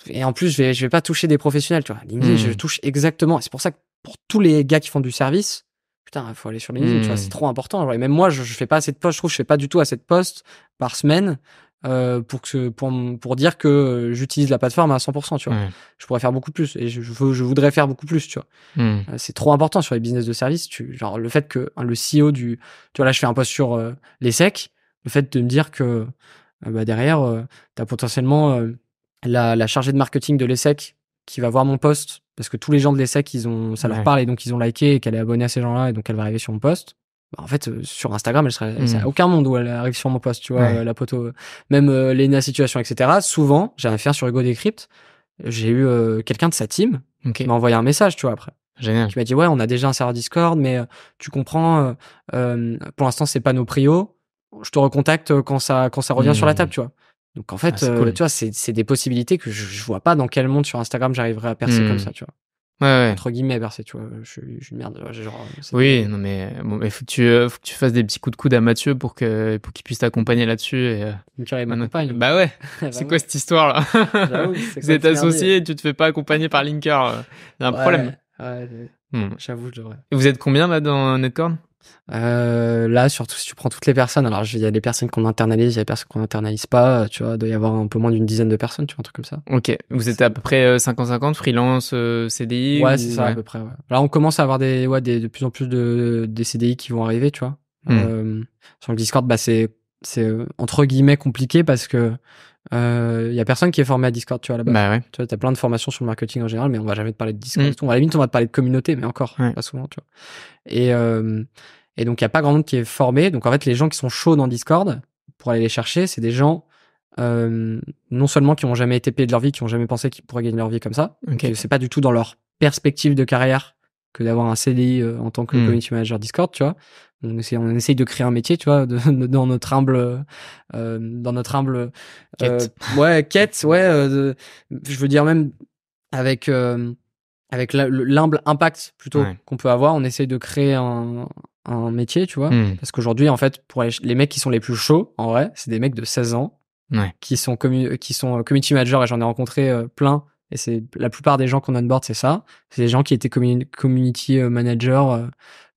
et en plus, je vais, je vais pas toucher des professionnels, tu vois. LinkedIn, je hmm. touche exactement. C'est pour ça que pour tous les gars qui font du service, putain, il faut aller sur LinkedIn, tu vois, hmm. c'est trop important. même moi, je, fais pas assez de posts, je trouve, que je fais pas du tout assez de posts par semaine euh, pour que pour pour dire que euh, j'utilise la plateforme à 100% tu vois je pourrais faire beaucoup plus et je, je, voudrais faire beaucoup plus tu vois hmm. euh, c'est trop important sur les business de service tu genre le fait que hein, le CEO du tu vois là je fais un post sur l'ESSEC les le fait de me dire que bah, derrière tu as potentiellement la, la chargée de marketing de l'ESSEC qui va voir mon post parce que tous les gens de l'ESSEC ils ont ça leur parle et donc ils ont liké et qu'elle est abonnée à ces gens-là et donc elle va arriver sur mon poste bah, en fait, euh, sur Instagram, elle serait, hmm. aucun monde où elle arrive sur mon poste, tu vois, euh, la photo. Euh, même euh, Situation, etc. Souvent, j'ai un faire sur Hugo Decrypt. J'ai eu quelqu'un de sa team qui m'a envoyé un message, tu vois, après. Génial. Qui m'a dit, ouais, on a déjà un serveur Discord, mais tu comprends, pour l'instant, c'est pas nos prios. Je te recontacte quand ça, quand ça revient sur la hmm. table, tu vois. Donc, en fait, ah, tu vois, c'est des possibilités que je, ne vois pas dans quel monde sur Instagram j'arriverai à percer comme hmm. ça, tu vois. Ouais, Entre guillemets, bercé, tu vois. Je, suis une merde. Genre, oui, non, mais bon, mais faut, que tu, euh, que tu fasses des petits coups de coude à Mathieu pour que pour qu'il puisse t'accompagner là-dessus. Et, euh, bah, <laughs> bah ouais. c'est quoi cette histoire là <laughs> Vous êtes associé et tu te fais pas accompagner par Linker. Euh, un problème. J'avoue, je devrais. Vous êtes combien là dans Netcorn euh, là, surtout si tu prends toutes les personnes, alors il y a des personnes qu'on internalise, il y a des personnes qu'on n'internalise pas, euh, tu vois, il doit y avoir un peu moins d'une dizaine de personnes, tu vois, un truc comme ça. Ok, vous êtes à peu près 50-50, euh, freelance, CDI Ouais, c'est ça, à peu près. Là, on commence à avoir des, ouais, de plus en plus de, des CDI qui vont arriver, tu vois. Hmm. sur le Discord, bah, c'est entre guillemets compliqué parce que il euh, y a personne qui est formé à Discord, tu vois, là-bas. Bah ouais. Tu as plein de formations sur le marketing en général, mais on va jamais te parler de Discord. Mm. On, à la limite, on va te parler de communauté, mais encore, pas souvent, tu vois. Et, euh, et donc, il y a pas grand monde qui est formé. Donc, en fait, les gens qui sont chauds dans Discord, pour aller les chercher, c'est des gens, euh, non seulement qui ont jamais été payés de leur vie, qui ont jamais pensé qu'ils pourraient gagner leur vie comme ça. Okay. C'est pas du tout dans leur perspective de carrière que d'avoir un CDI euh, en tant que mm. community manager Discord, tu vois on essaye, de créer un métier, tu vois, <laughs> dans notre humble, euh, dans notre humble euh, quête. ouais, quête, ouais. Euh, je veux dire même avec avec l'humble impact plutôt qu'on peut avoir, on essaye de créer un, un métier, tu vois, hmm. parce qu'aujourd'hui en fait pour les, mecs qui sont les plus chauds, en vrai, c'est des mecs de 16 ans qui sont qui sont community manager et j'en ai rencontré plein. Et c'est la plupart des gens qu'on onboard, c'est ça. C'est des gens qui étaient community manager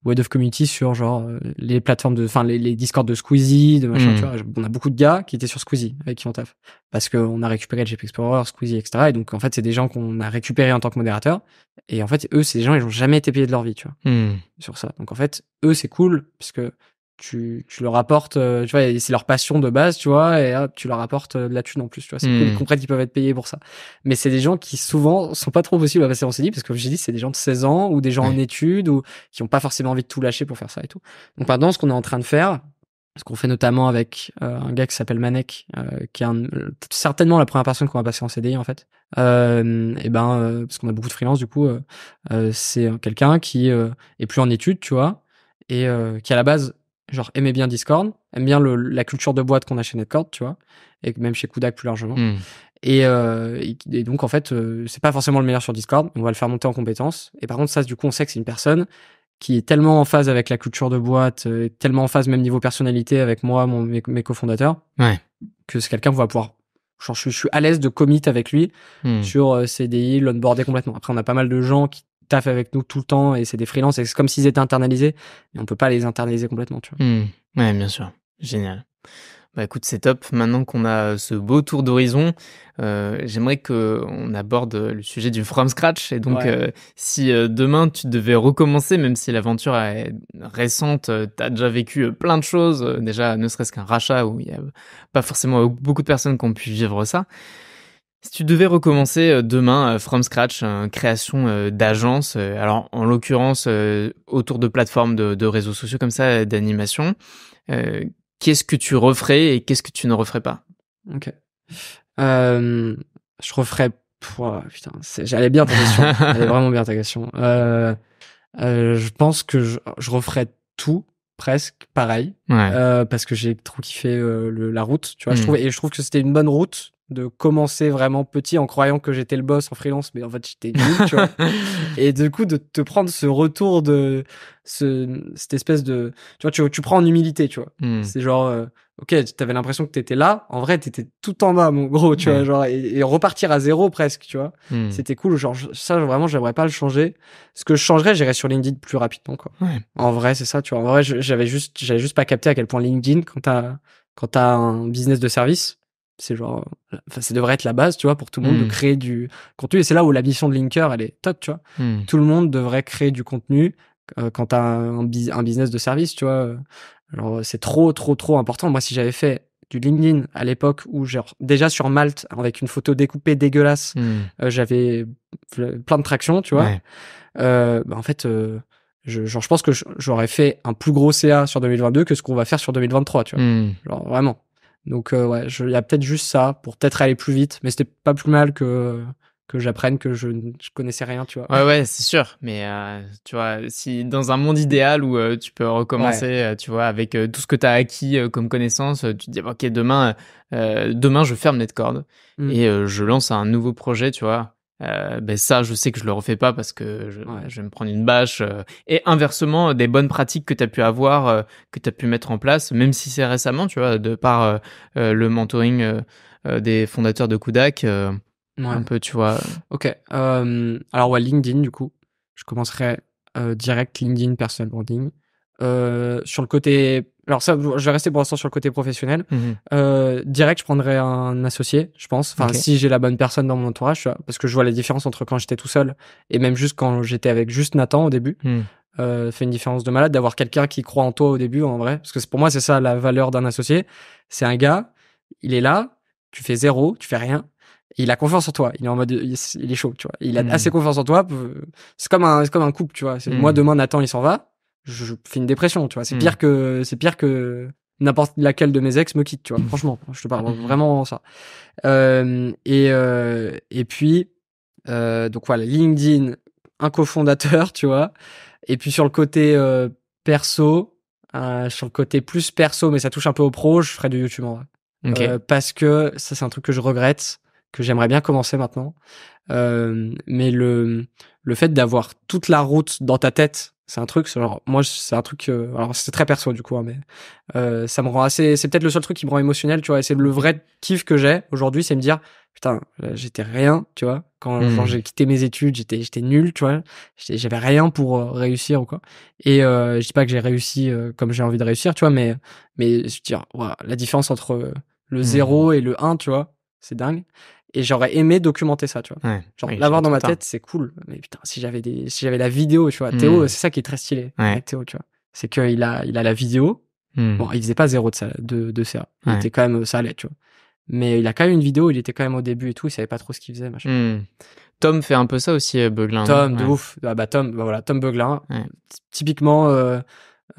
ou of community sur genre euh, les plateformes de, enfin les, les Discord de Squeezie, de machin. Hmm. Tu vois, on a beaucoup de gars qui étaient sur Squeezie avec qui on taf parce qu'on a récupéré le GP Explorer, Squeezie, etc. Et donc en fait c'est des gens qu'on a récupérés en tant que modérateur Et en fait eux c'est des gens ils n'ont jamais été payés de leur vie, tu vois, hmm. sur ça. Donc en fait eux c'est cool parce que tu, tu leur apportes, euh, tu vois, c'est leur passion de base, tu vois, et tu leur apportes euh, de la thune en plus, tu vois. C'est mmh. cool, qu'ils peuvent être payés pour ça. Mais c'est des gens qui souvent sont pas trop possibles à passer en CDI, parce que comme j'ai dit, c'est des gens de 16 ans ou des gens en études ou qui ont pas forcément envie de tout lâcher pour faire ça et tout. Donc maintenant, ce qu'on est en train de faire, ce qu'on fait notamment avec euh, un gars qui s'appelle Manek, qui est certainement la première personne qu'on va passer en CDI en fait. Euh, et ben, parce qu'on a beaucoup de freelance du coup, c'est quelqu'un qui est plus en études, tu vois, et qui à la base genre aimait bien Discord, aime bien la culture de boîte qu'on a chez Netcord, tu vois, et même chez Kudak plus largement. Hmm. Et, euh, donc en fait, euh, c'est pas forcément le meilleur sur Discord. On va le faire monter en compétences. Et par contre, ça, du coup, on sait que c'est une personne qui est tellement en phase avec la culture de boîte, euh, tellement en phase même niveau personnalité avec moi, mon, mes, cofondateurs, ouais. que c'est quelqu'un qu'on va pouvoir Genre, je, suis à l'aise de commit avec lui hmm. sur euh, CDI, l'onboarder complètement. Après, on a pas mal de gens qui taffent avec nous tout le temps et c'est des freelances et c'est comme s'ils étaient internalisés, mais on peut pas les internaliser complètement, tu vois. Hmm. Ouais, bien sûr. Génial. Bah écoute, c'est top. Maintenant qu'on a euh, ce beau tour d'horizon, euh, j'aimerais on aborde euh, le sujet du from scratch. Et donc, euh, si demain tu devais recommencer, même si l'aventure est récente, tu as déjà vécu plein de choses, déjà ne serait-ce qu'un rachat où il n'y a pas forcément beaucoup de personnes qui ont pu vivre ça. Si tu devais recommencer euh, demain euh, from scratch, création euh, d'agence, alors en l'occurrence autour de plateformes de, réseaux sociaux comme ça, d'animation, qu'est-ce que tu referais et qu'est-ce que tu ne referais pas Ok. Euh, je referais. putain, j'allais bien ta question. <laughs> J'allais vraiment bien ta question. Euh, je pense que je, referais tout presque pareil parce que j'ai trop kiffé la route tu vois hmm. et je trouve que c'était une bonne route de commencer vraiment petit en croyant que j'étais le boss en freelance, mais en fait j'étais nul, tu vois. <laughs> Et du coup, de te prendre ce retour de ce, cette espèce de. Tu vois, tu, tu prends en humilité, tu vois. Hmm. C'est genre, euh, ok ok, t'avais l'impression que t'étais là, en vrai t'étais tout en bas, mon gros, tu vois, genre, et, repartir à zéro presque, tu vois. Hmm. C'était cool, genre, ça vraiment, j'aimerais pas le changer. Ce que je changerais, j'irais sur LinkedIn plus rapidement, quoi. En vrai, c'est ça, tu En vrai, j'avais juste, j'avais juste pas capté à quel point LinkedIn, quand t'as, quand t'as un business de service, c'est genre, enfin, ça devrait être la base, tu vois, pour tout le monde de hmm. créer du contenu. Et c'est là où la mission de Linker, elle est top, tu vois. Hmm. Tout le monde devrait créer du contenu euh, quand t'as un, un business de service, tu vois. Alors, c'est trop, trop, trop important. Moi, si j'avais fait du LinkedIn à l'époque où genre déjà sur Malte avec une photo découpée dégueulasse, hmm. euh, j'avais plein de traction, tu vois. Euh, bah, en fait, je, genre, je pense que j'aurais fait un plus gros CA sur 2022 que ce qu'on va faire sur 2023, tu vois. Genre, vraiment. Donc euh, ouais, il y a peut-être juste ça pour peut-être aller plus vite, mais c'était pas plus mal que que j'apprenne que je, ne connaissais rien, tu vois. Ouais ouais, c'est sûr, mais euh, tu vois, si dans un monde idéal où euh, tu peux recommencer, tu vois, avec tout ce que tu as acquis comme connaissance, tu te dis bah, OK, demain demain je ferme Netcord mm. et je lance un nouveau projet, tu vois, euh, ben ça, je sais que je le refais pas parce que je, vais me prendre une bâche. Euh. et inversement, euh, des bonnes pratiques que tu as pu avoir, que tu as pu mettre en place, même si c'est récemment, tu vois, de par le mentoring des fondateurs de Kudak, un peu, tu vois. Ok. alors, ouais, LinkedIn, du coup, je commencerai direct LinkedIn personal branding. sur le côté alors ça, je vais rester pour l'instant sur le côté professionnel. Mhm. Euh, direct, je prendrais un associé, je pense. Enfin, si j'ai la bonne personne dans mon entourage, parce que je vois la différence entre quand j'étais tout seul et même juste quand j'étais avec juste Nathan au début. Mhm. Euh, fait une différence de malade d'avoir quelqu'un qui croit en toi au début, en vrai. Parce que pour moi, c'est ça la valeur d'un associé. C'est un gars, il est là, tu fais zéro, tu fais rien, il a confiance en toi. Il est en mode, il est chaud, tu vois. Il a mhm. assez confiance en toi. C'est comme un, comme un couple, tu vois. Moi, demain, Nathan, il s'en va je, fais une dépression, tu vois. C'est hmm. pire que, c'est pire que n'importe laquelle de mes ex me quitte, tu vois. Hmm. Franchement, je te parle hmm. vraiment ça. Euh, et, euh, et puis, euh, donc voilà, LinkedIn, un cofondateur, tu vois. Et puis sur le côté euh, perso, euh, sur le côté plus perso, mais ça touche un peu au pro, je ferai du YouTube en vrai. Euh, parce que ça, c'est un truc que je regrette que j'aimerais bien commencer maintenant. Euh, mais le le fait d'avoir toute la route dans ta tête, c'est un truc. Genre moi, c'est un truc. Euh, alors c'est très perso du coup, hein, mais euh, ça me rend assez. C'est peut-être le seul truc qui me rend émotionnel, tu vois. Et c'est le vrai kiff que j'ai aujourd'hui, c'est me dire putain, euh, j'étais rien, tu vois. Mmh. Quand, j'ai quitté mes études, j'étais j'étais nul, tu vois. J'avais rien pour euh, réussir ou quoi. Et euh, je dis pas que j'ai réussi comme j'ai envie de réussir, tu vois, mais mais je veux dire, voilà, la différence entre le 0 mmh. et le 1, tu vois, c'est dingue et j'aurais aimé documenter ça, tu vois. Genre l'avoir dans ma tête, c'est cool. Mais putain, si j'avais des, si j'avais la vidéo, tu vois. Théo, hmm. c'est ça qui est très stylé. Théo, tu vois. C'est qu'il a, il a la vidéo. Hmm. Bon, il faisait pas zéro de ça, de, CA. Il était quand même, salé, tu vois. Mais il a quand même une vidéo, il était quand même au début et tout, il savait pas trop ce qu'il faisait, machin. Hmm. Tom fait un peu ça aussi, euh, Beuglin. Tom, de ouf. Ah bah Tom, bah voilà, Tom Beuglin. Typiquement, euh,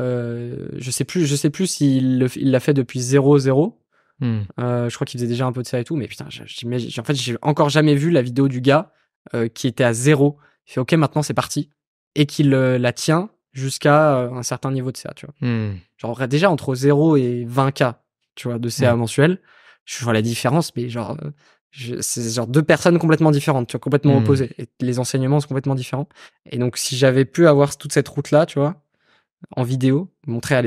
euh, je sais plus, je sais plus s'il il l'a fait depuis 0-0 Hmm. Euh, je crois qu'il faisait déjà un peu de ça et tout, mais putain, j'imagine. En fait, j'ai encore jamais vu la vidéo du gars euh, qui était à zéro. Il fait OK, maintenant c'est parti, et qu'il euh, la tient jusqu'à un certain niveau de CA, tu vois. Hmm. Genre déjà entre 0 et 20K, tu vois, de CA hmm. mensuel. Je vois la différence, mais genre, c'est genre deux personnes complètement différentes, tu vois, complètement opposées. Et les enseignements sont complètement différents. Et donc, si j'avais pu avoir toute cette route-là, tu vois, en vidéo, montrer à,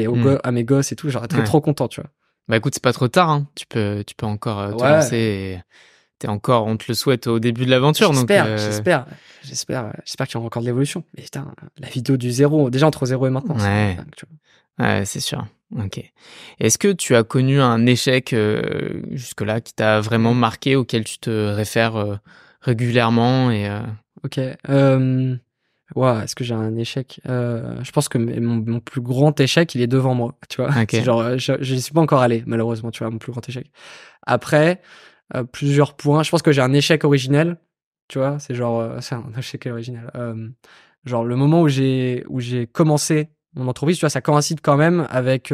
mes gosses et tout, j'aurais été trop content, tu vois. Bah écoute, c'est pas trop tard, hein. tu, peux, tu peux encore euh, te lancer encore, on te le souhaite au début de l'aventure. J'espère, euh, j'espère, j'espère, j'espère qu'il y aura encore de l'évolution. Mais putain, la vidéo du zéro, déjà entre zéro et maintenant. Ouais, c'est sûr. Ok. Est-ce que tu as connu un échec euh, jusque-là qui t'a vraiment marqué, auquel tu te réfères régulièrement et Ok. Wow, est-ce que j'ai un échec euh, Je pense que mon, mon, plus grand échec, il est devant moi, tu vois. Genre, euh, je n'y suis pas encore allé, malheureusement, tu vois, mon plus grand échec. Après, euh, plusieurs points. Je pense que j'ai un échec originel, tu vois. C'est genre, euh, c'est un échec originel. genre le moment où j'ai où j'ai commencé mon entreprise, tu vois, ça coïncide quand même avec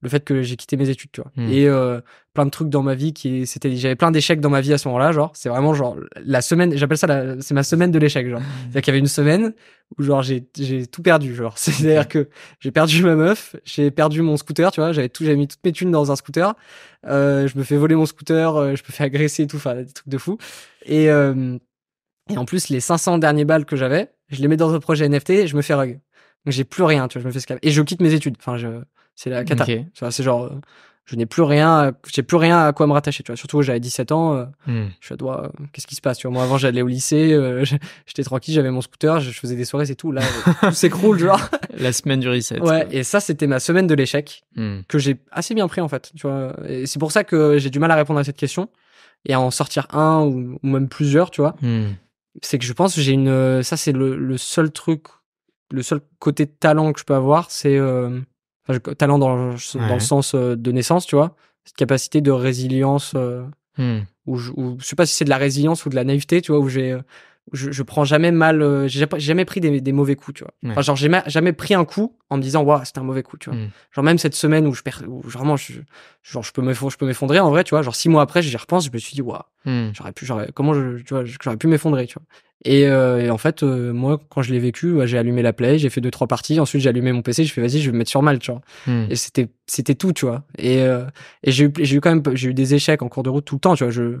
le fait que j'ai quitté mes études, tu vois. Hmm. Et euh, plein de trucs dans ma vie qui c'était j'avais plein d'échecs dans ma vie à ce moment-là, genre c'est vraiment genre la semaine, j'appelle ça la, c'est ma semaine de l'échec, genre. Hmm. C'est-à-dire qu'il y avait une semaine où genre j'ai j'ai tout perdu, genre. <laughs> C'est-à-dire que j'ai perdu ma meuf, j'ai perdu mon scooter, tu vois, j'avais tout, j'avais mis toutes mes thunes dans un scooter. Euh, je me fais voler mon scooter, euh, je me fais agresser et tout, enfin des trucs de fou. Et et en plus les 500 derniers balles que j'avais, je les mets dans un projet NFT, et je me fais rug. Donc j'ai plus rien, tu vois, je me fais scam et je quitte mes études. Enfin je c'est la cata. C'est genre, je n'ai plus rien, j'ai plus rien à quoi me rattacher, tu vois. Surtout, j'avais 17 ans, euh, hmm. je dois, qu'est-ce qui se passe, tu Moi, avant, j'allais au lycée, euh, j'étais tranquille, j'avais mon scooter, je, faisais des soirées, c'est tout. Là, euh, tout <laughs> s'écroule, genre. La semaine du reset. Ouais. Et ça, c'était ma semaine de l'échec hmm. que j'ai assez bien pris, en fait, tu vois. Et c'est pour ça que j'ai du mal à répondre à cette question et à en sortir un ou, même plusieurs, tu vois. Hmm. C'est que je pense que j'ai une, ça, c'est le, le, seul truc, le seul côté de talent que je peux avoir, c'est talent dans, dans le sens euh, de naissance, tu vois, cette capacité de résilience, euh, hmm. où, je, sais pas si c'est de la résilience ou de la naïveté, tu vois, où j'ai euh, je, je, prends jamais mal, j'ai jamais pris des, des, mauvais coups, tu vois. Enfin, genre, j'ai jamais pris un coup en me disant, waouh, c'était un mauvais coup, tu vois. Hmm. Genre, même cette semaine où je perds, où vraiment, je, genre, je peux m'effondrer en vrai, tu vois. Genre, six mois après, j'y repense, je me suis dit, waouh, hmm. j'aurais pu, j'aurais, comment je, tu vois, j'aurais pu m'effondrer, tu vois. Euh, et, en fait, euh, moi, quand je l'ai vécu, bah, j'ai allumé la play, j'ai fait deux trois parties, ensuite j'ai allumé mon PC, j'ai fait vas-y, je vais me mettre sur mal, tu vois. Hmm. Et c'était c'était tout, tu vois. Et, euh, et j'ai eu j'ai eu quand même j'ai eu des échecs en cours de route tout le temps, tu vois. Je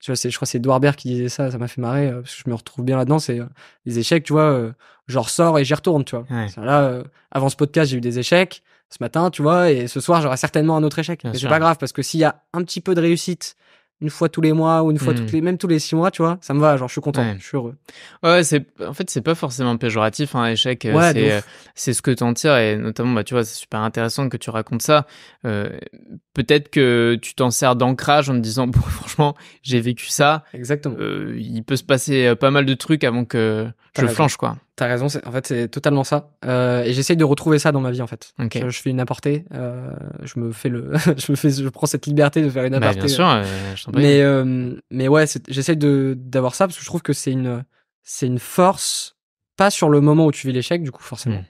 tu vois, je crois que c'est Edouard Baird qui disait ça, ça m'a fait marrer, parce que je me retrouve bien là-dedans, c'est euh, échecs, tu vois, genre sors et j'y retourne, tu vois. Là, avant ce podcast, j'ai eu des échecs ce matin, tu vois, et ce soir, j'aurai certainement un autre échec. Mais C'est pas grave, parce que s'il y a un petit peu de réussite, une fois tous les mois ou une fois hmm. les même tous les six mois tu vois ça me va genre je suis content je suis heureux ouais c'est en fait c'est pas forcément péjoratif un hein, échec euh, euh, c'est ce que t'en tires et notamment bah tu vois c'est super intéressant que tu racontes ça euh, peut-être que tu t'en sers d'ancrage en te disant <laughs> bon franchement j'ai vécu ça exactement il peut se passer pas mal de trucs avant que je flanche quoi T'as raison, en fait c'est totalement ça. Euh, et j'essaye de retrouver ça dans ma vie en fait. Je, fais une apportée, euh, je me fais le, <laughs> je me fais, je prends cette liberté de faire une apportée. Bah, bien euh. sûr, euh, je mais euh, mais ouais, j'essaye de d'avoir ça parce que je trouve que c'est une c'est une force, pas sur le moment où tu vis l'échec du coup forcément, hmm.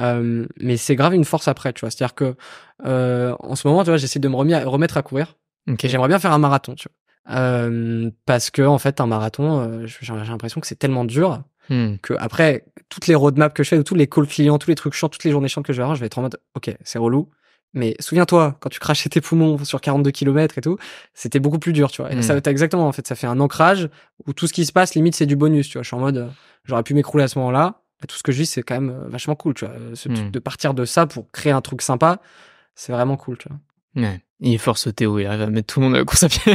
euh, mais c'est grave une force après, tu vois. C'est-à-dire que en ce moment, tu vois, j'essaie de me remettre à courir. Okay. J'aimerais bien faire un marathon, tu vois. parce que en fait, un marathon, j'ai l'impression que c'est tellement dur Hmm. Que après, toutes les roadmaps que je fais, ou tous les calls clients, tous les trucs chants toutes les journées chantes que je vais avoir, je vais être en mode, OK, c'est relou. Mais souviens-toi, quand tu crachais tes poumons sur 42 km et tout, c'était beaucoup plus dur, tu vois. Et ça, hmm. t'as exactement, en fait, ça fait un ancrage où tout ce qui se passe, limite, c'est du bonus, tu vois. Je suis en mode, j'aurais pu m'écrouler à ce moment-là. tout ce que je vis, c'est quand même euh, vachement cool, tu vois. Euh, hmm. de partir de ça pour créer un truc sympa, c'est vraiment cool, tu vois. Ouais. Il force Théo, il arrive à mettre tout le monde à la course à pied.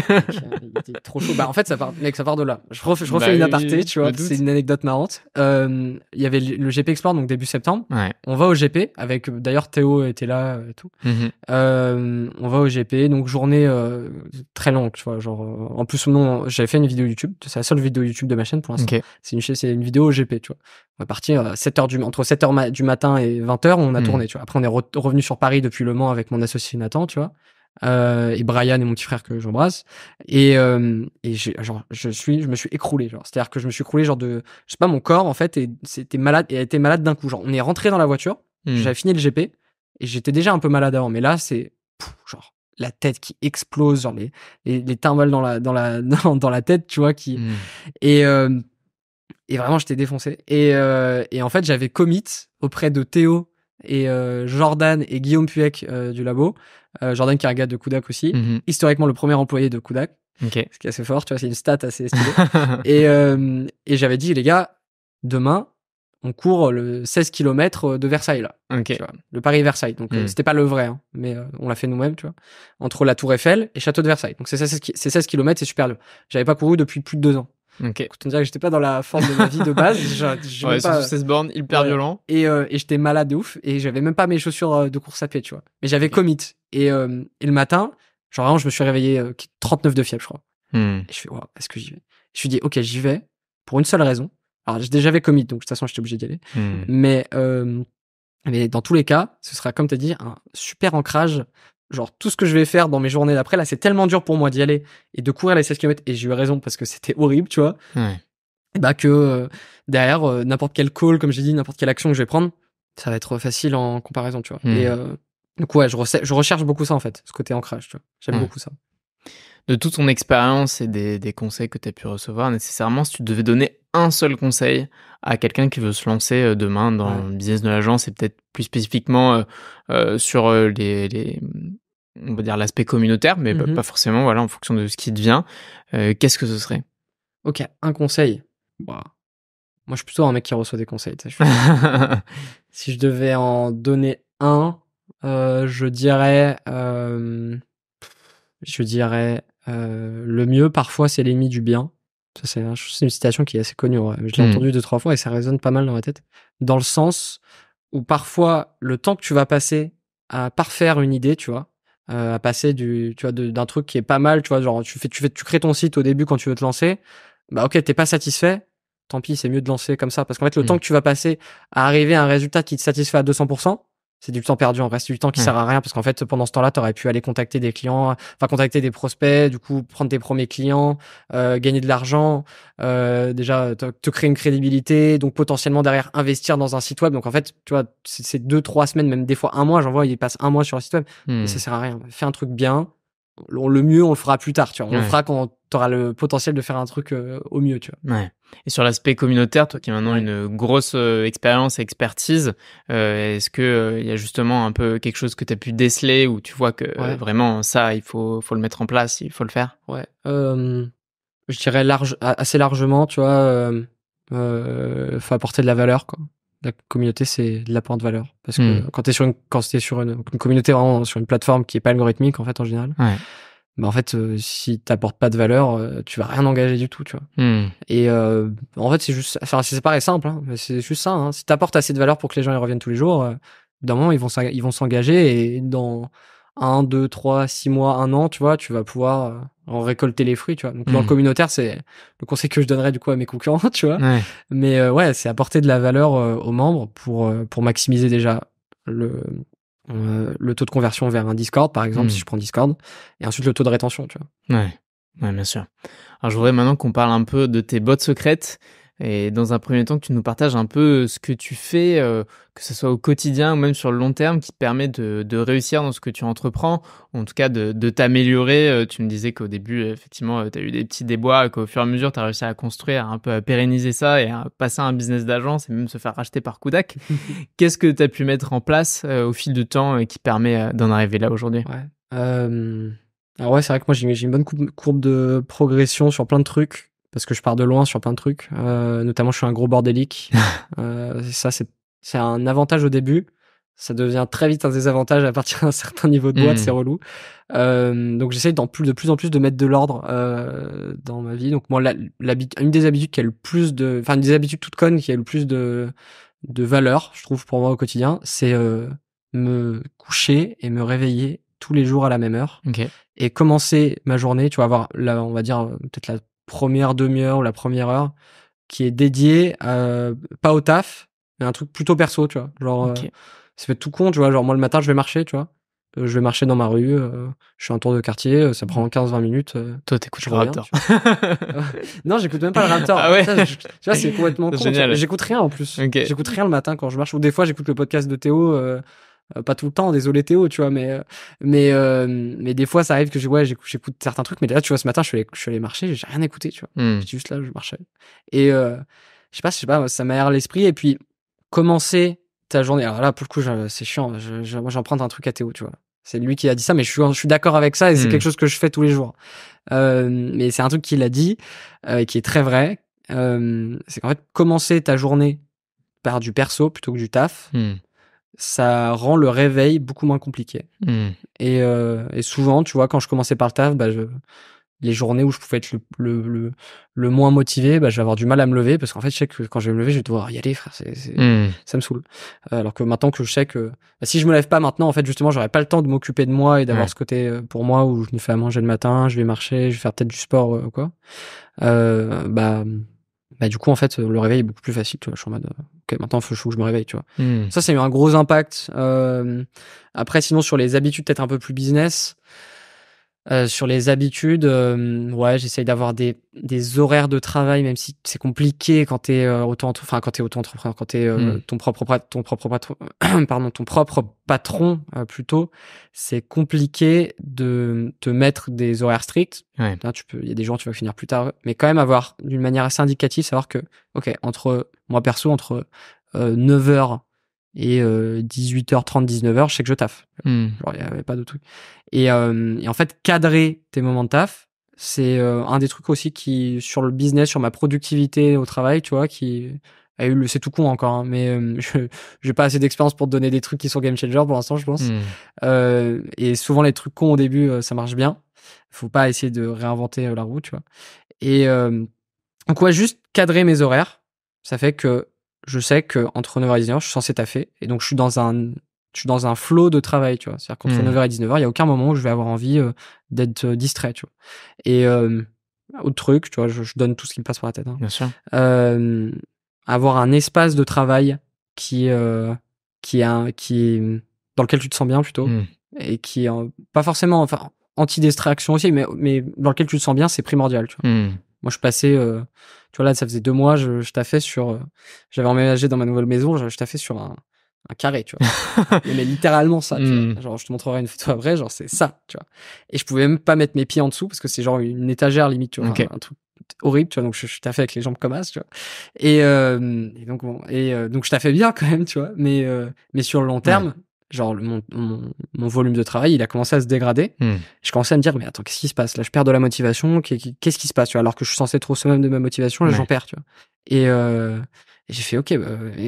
<laughs> trop chaud. Bah, en fait, ça part, mec, ça part de là. Je refais, bah, une aparté, tu vois, c'est une anecdote marrante. Euh, il y avait le GP Explore, donc début septembre. On va au GP, avec, d'ailleurs, Théo était là euh, et tout. Mhm. euh, on va au GP, donc journée euh, très longue, tu vois. Genre, euh, en plus, non, j'avais fait une vidéo YouTube, c'est la seule vidéo YouTube de ma chaîne pour l'instant. C'est une, une vidéo au GP, tu vois. On va partir à 7 heures du, entre 7h du matin et 20h, on a mhm. tourné, tu vois. Après, on est revenu sur Paris depuis Le Mans avec mon associé Nathan, tu vois. Euh, et Brian et mon petit frère que j'embrasse et euh, et genre je suis je me suis écroulé genre c'est à dire que je me suis écroulé genre de je sais pas mon corps en fait et c'était malade et a été malade d'un coup genre on est rentré dans la voiture hmm. j'avais fini le GP et j'étais déjà un peu malade avant mais là c'est genre la tête qui explose genre les les, les timbales dans la dans la <laughs> dans, la tête tu vois qui hmm. et euh, et vraiment j'étais défoncé et euh, et en fait j'avais commit auprès de Théo et euh, Jordan et Guillaume Puec euh, du labo. Euh, Jordan qui est un gars de Kudak aussi, mhm. historiquement le premier employé de Kudak. Ce qui est assez fort, tu vois, c'est une stat assez stylée. <laughs> et, et j'avais dit, les gars, demain, on court le 16 km de Versailles, là. le Paris-Versailles. Donc, mhm. c'était pas le vrai, hein, mais on l'a fait nous-mêmes, tu vois. Entre la Tour Eiffel et Château de Versailles. Donc, c'est 16, 16 km, c'est super J'avais pas couru depuis plus de deux ans. Okay. on dirait que j'étais pas dans la forme de ma vie de base. je, je <laughs> ouais, pas... 16 bornes, hyper violent. Euh, et, j'étais malade de ouf. Et j'avais même pas mes chaussures euh, de course à pied, tu vois. Mais j'avais commit. Euh, et, le matin, genre vraiment, je me suis réveillé 39 de fièvre, je crois. Hmm. Et je fais, waouh, est-ce que j'y vais Je me suis dit, ok, j'y vais pour une seule raison. Alors, j'avais commit, donc de toute façon, j'étais obligé d'y aller. Hmm. Mais, mais dans tous les cas, ce sera, comme tu as dit, un super ancrage genre tout ce que je vais faire dans mes journées d'après, là, c'est tellement dur pour moi d'y aller et de courir les 16 km, et j'ai eu raison parce que c'était horrible, tu vois, ouais. bah que euh, derrière, euh, n'importe quel call, comme j'ai dit, n'importe quelle action que je vais prendre, ça va être facile en comparaison, tu vois. Hmm. Et euh, coup ouais, je, je, recherche beaucoup ça en fait, ce côté ancrage, tu vois. J'aime hmm. beaucoup ça. De toute ton expérience et des, des conseils que tu as pu recevoir, nécessairement, si tu devais donner un seul conseil à quelqu'un qui veut se lancer euh, demain dans le business de l'agence et peut-être plus spécifiquement euh, euh, sur les, on va dire l'aspect communautaire, mais pas mmh forcément, voilà, en fonction de ce qui devient, qu'est-ce que ce serait Ok, un conseil. Bah, moi, je suis plutôt un mec qui reçoit des conseils. <laughs> si je devais en donner un, je dirais, je dirais, le mieux parfois, c'est l'ennemi du bien. C'est une citation qui est assez connue. Je l'ai hmm. entendue deux, trois fois et ça résonne pas mal dans ma tête. Dans le sens où parfois, le temps que tu vas passer à parfaire une idée, tu vois, euh, à passer du, tu vois, d'un truc qui est pas mal, tu vois, genre, tu fais, tu fais, tu crées ton site au début quand tu veux te lancer. Bah, ok, t'es pas satisfait. Tant pis, c'est mieux de lancer comme ça. Parce qu'en fait, le hmm. temps que tu vas passer à arriver à un résultat qui te satisfait à 200%, c'est du temps perdu en reste du temps qui hmm. sert à rien parce qu'en fait pendant ce temps-là tu aurais pu aller contacter des clients enfin contacter des prospects du coup prendre tes premiers clients euh, gagner de l'argent euh, déjà te, créer une crédibilité donc potentiellement derrière investir dans un site web donc en fait tu vois c'est deux trois semaines même des fois un mois j'en vois ils passent un mois sur le site web mais hmm. et ça sert à rien fais un truc bien on, le mieux, on le fera plus tard, tu vois. On le fera quand t'auras le potentiel de faire un truc euh, au mieux, tu vois. Ouais. Et sur l'aspect communautaire, toi qui as maintenant une grosse euh, expérience expérience, expertise, euh, est-ce que il y a justement un peu quelque chose que tu as pu déceler ou tu vois que vraiment ça, il faut, faut le mettre en place, il faut le faire Ouais. je dirais large, assez largement, tu vois, faut apporter de la valeur, quoi la communauté, c'est de l'apport de valeur. Parce que hmm. quand tu es sur, une, quand sur une, communauté, vraiment sur une plateforme qui est pas algorithmique, en fait, en général, bah, en fait, euh, si tu pas de valeur, euh, tu vas rien engager du tout, tu vois. Hmm. Et euh, en fait, c'est juste, enfin, ça paraît simple, hein, mais c'est juste ça. Hein. Si tu apportes assez de valeur pour que les gens y reviennent tous les jours, d'un moment, ils vont s'engager et dans 1, 2, 3, 6 mois, 1 an, tu vois, tu vas pouvoir euh, en récolter les fruits, tu vois. Donc, le hmm. communautaire, c'est le conseil que je donnerais du coup à mes concurrents, <laughs> tu vois. Mais euh, ouais, c'est apporter de la valeur euh, aux membres pour, pour maximiser déjà le, le taux de conversion vers un Discord, par exemple, si hmm. je prends Discord, et ensuite le taux de rétention, tu vois. Ouais, ouais bien sûr. Alors, je voudrais maintenant qu'on parle un peu de tes bottes secrètes. Et dans un premier temps, que tu nous partages un peu euh, ce que tu fais, euh, que ce soit au quotidien ou même sur le long terme, qui te permet de, réussir dans ce que tu entreprends, en tout cas de, t'améliorer. Euh, tu me disais qu'au début, effectivement, tu as eu des petits déboires, qu'au fur et à mesure, tu as réussi à construire, un peu à pérenniser ça et à passer à un business d'agence et même se faire racheter par Kodak. <laughs> Qu'est-ce que tu as pu mettre en place au fil du temps et qui permet d'en arriver là aujourd'hui Alors ouais, c'est vrai que moi j'ai une bonne courbe de progression sur plein de trucs parce que je pars de loin sur plein de trucs. Euh, notamment, je suis un gros bordélique. <laughs> euh, ça, c'est un avantage au début. Ça devient très vite un désavantage à partir d'un <laughs> certain niveau de boîte, hmm. c'est relou. Euh, donc j'essaye plus, de plus en plus de mettre de l'ordre euh, dans ma vie. Donc moi, la, une des habitudes qui a le plus de, enfin une des habitudes toutes connes qui a le plus de de valeur, je trouve pour moi au quotidien, c'est euh, me coucher et me réveiller tous les jours à la même heure et commencer ma journée tu vas avoir là on va dire euh, peut-être la première demi-heure ou la première heure qui est dédiée euh, pas au taf, mais un truc plutôt perso, tu vois. Genre, euh, ça fait tout con, tu vois. Genre, moi, le matin, je vais marcher, tu vois. Euh, je vais marcher dans ma rue, je fais un tour de quartier, ça prend 15-20 minutes. Toi, t'écoutes le Raptor. <laughs> non, j'écoute même pas le <laughs> ah Raptor. Ah ouais. c'est complètement <laughs> con. J'écoute rien en plus. J'écoute rien le matin quand je marche. Ou des fois, j'écoute le podcast de Théo euh, pas tout le temps, désolé Théo, tu vois, mais euh, mais euh, mais des fois ça arrive que ouais, j'écoute certains trucs, mais déjà tu vois ce matin je suis allé, je suis allé marcher, j'ai rien écouté, tu vois, hmm. j'étais juste là, je marchais et je sais pas, je sais pas, ça m'aère l'esprit et puis commencer ta journée. Alors là pour le coup c'est chiant, moi j'en prends un truc à Théo, tu vois. C'est lui qui a dit ça, mais je suis, je suis d'accord avec ça et c'est hmm. quelque chose que je fais tous les jours. mais c'est un truc qu'il a dit et qui est très vrai. c'est qu'en fait commencer ta journée par du perso plutôt que du taf. Hmm ça rend le réveil beaucoup moins compliqué. Hmm. Euh, et, souvent, tu vois, quand je commençais par le taf, bah, les journées où je pouvais être le, le, moins motivé, bah, je vais avoir du mal à me lever parce qu'en fait, je sais que quand je vais me lever, je vais devoir y aller, frère. Hmm. Ça me saoule. Alors que maintenant que je sais que bah, si je me lève pas maintenant, en fait, justement, j'aurais pas le temps de m'occuper de moi et d'avoir ce côté euh, pour moi où je me fais à manger le matin, je vais marcher, je vais faire peut-être du sport euh, ou quoi. Euh, bah, bah, du coup, en fait, le réveil est beaucoup plus facile. Tu vois, je suis en mode, ok, maintenant, il faut que je me réveille, tu vois. Hmm. Ça, ça a eu un gros impact. Euh, après, sinon, sur les habitudes peut-être un peu plus business, euh, sur les habitudes, euh, ouais, j'essaye d'avoir des, des horaires de travail, même si c'est compliqué quand t'es euh, autant enfin quand t'es entrepreneur, quand t'es es euh, hmm. ton propre ton propre patron, <clears throat> pardon, ton propre patron plutôt, c'est compliqué de te mettre des horaires stricts. tu peux, il y a des jours tu vas finir plus tard, mais quand même avoir d'une manière assez indicative, savoir que, ok, entre moi perso, entre 9h et euh, 18h30, 19h, je sais que je taf hmm. il n'y avait pas de truc. Et, euh, et, en fait, cadrer tes moments de taf, c'est euh, un des trucs aussi qui, sur le business, sur ma productivité au travail, tu vois, qui a eu le, c'est tout con encore, hein, mais euh, <laughs> je j'ai pas assez d'expérience pour te donner des trucs qui sont game changer pour l'instant, je pense. Hmm. Euh, et souvent, les trucs cons au début, ça marche bien. Faut pas essayer de réinventer la roue, tu vois. Et en quoi juste cadrer mes horaires. Ça fait que je sais qu'entre 9h et 19h, je suis censé taffer. Et donc, je suis dans un, je suis dans un flot de travail, tu vois. C'est-à-dire qu'entre 9h hmm. et 19h, il n'y a aucun moment où je vais avoir envie euh, d'être euh, distrait, tu vois. Et autre truc, tu vois, je, donne tout ce qui me passe par la tête. Hein. Bien sûr. Euh, avoir un espace de travail qui, euh, qui, est un, qui dans lequel tu te sens bien plutôt. Hmm. Et qui pas forcément, enfin, anti-distraction aussi, mais, mais dans lequel tu te sens bien, c'est primordial, tu vois. Hmm. Moi, je passais, euh, tu vois, là, ça faisait deux mois, je, je taffais sur. Euh, j'avais emménagé dans ma nouvelle maison, je, je fait sur un, carré, tu vois. mais, <laughs> littéralement ça, tu hmm. vois. Genre, je te montrerai une photo après, genre, c'est ça, tu vois. Et je pouvais même pas mettre mes pieds en dessous parce que c'est genre une étagère limite, tu vois. Un, truc horrible, tu vois. Donc, je, je fait avec les jambes comme as, tu vois. Et, euh, donc, bon, et donc, je taffais bien quand même, tu vois. Mais, mais sur le long terme, genre mon, mon, mon, volume de travail, il a commencé à se dégrader. Hmm. Je commençais à me dire, mais attends, qu'est-ce qui se passe Là, je perds de la motivation, qu'est-ce qui se passe tu vois Alors que je suis censé être au sommet de ma motivation, là, j'en perds, tu vois. Et, euh, j'ai fait, ok, bah,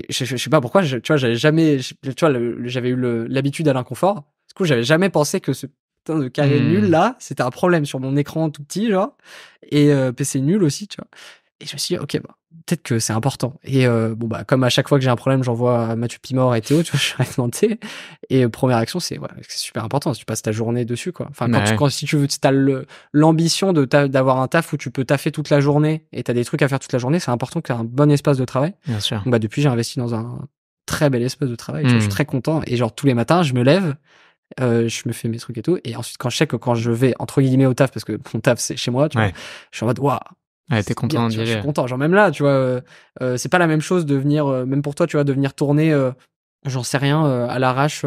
je, sais pas pourquoi, tu vois, j'avais jamais, tu vois, j'avais eu l'habitude à l'inconfort. Du coup, j'avais jamais pensé que ce putain de carré hmm. nul là, c'était un problème sur mon écran tout petit, genre, et euh, PC nul aussi, tu vois. Et je me suis dit, ok, bah, peut-être que c'est important. Et euh, bon, bah, comme à chaque fois que j'ai un problème, j'envoie Mathieu Pimor et Théo, tu vois, <laughs> je suis Et euh, première action, c'est ouais, c'est super important, tu passes ta journée dessus, quoi. Enfin, quand, tu, quand si tu veux, si t'as l'ambition d'avoir un taf où tu peux taffer toute la journée et t'as des trucs à faire toute la journée, c'est important que t'aies un bon espace de travail. Bien sûr. bah, depuis, j'ai investi dans un très bel espace de travail. je suis mmh. très content. Et genre, tous les matins, je me lève. Euh, je me fais mes trucs et tout. Et ensuite, quand je sais que quand je vais, entre guillemets, au taf, parce que mon taf, c'est chez moi, tu vois, je suis en mode, ah, t'es content d'y Je suis content. Genre, même là, tu vois, euh, euh, c'est pas la même chose de venir, euh, même pour toi, tu vois, de venir tourner, j'en sais rien, à l'arrache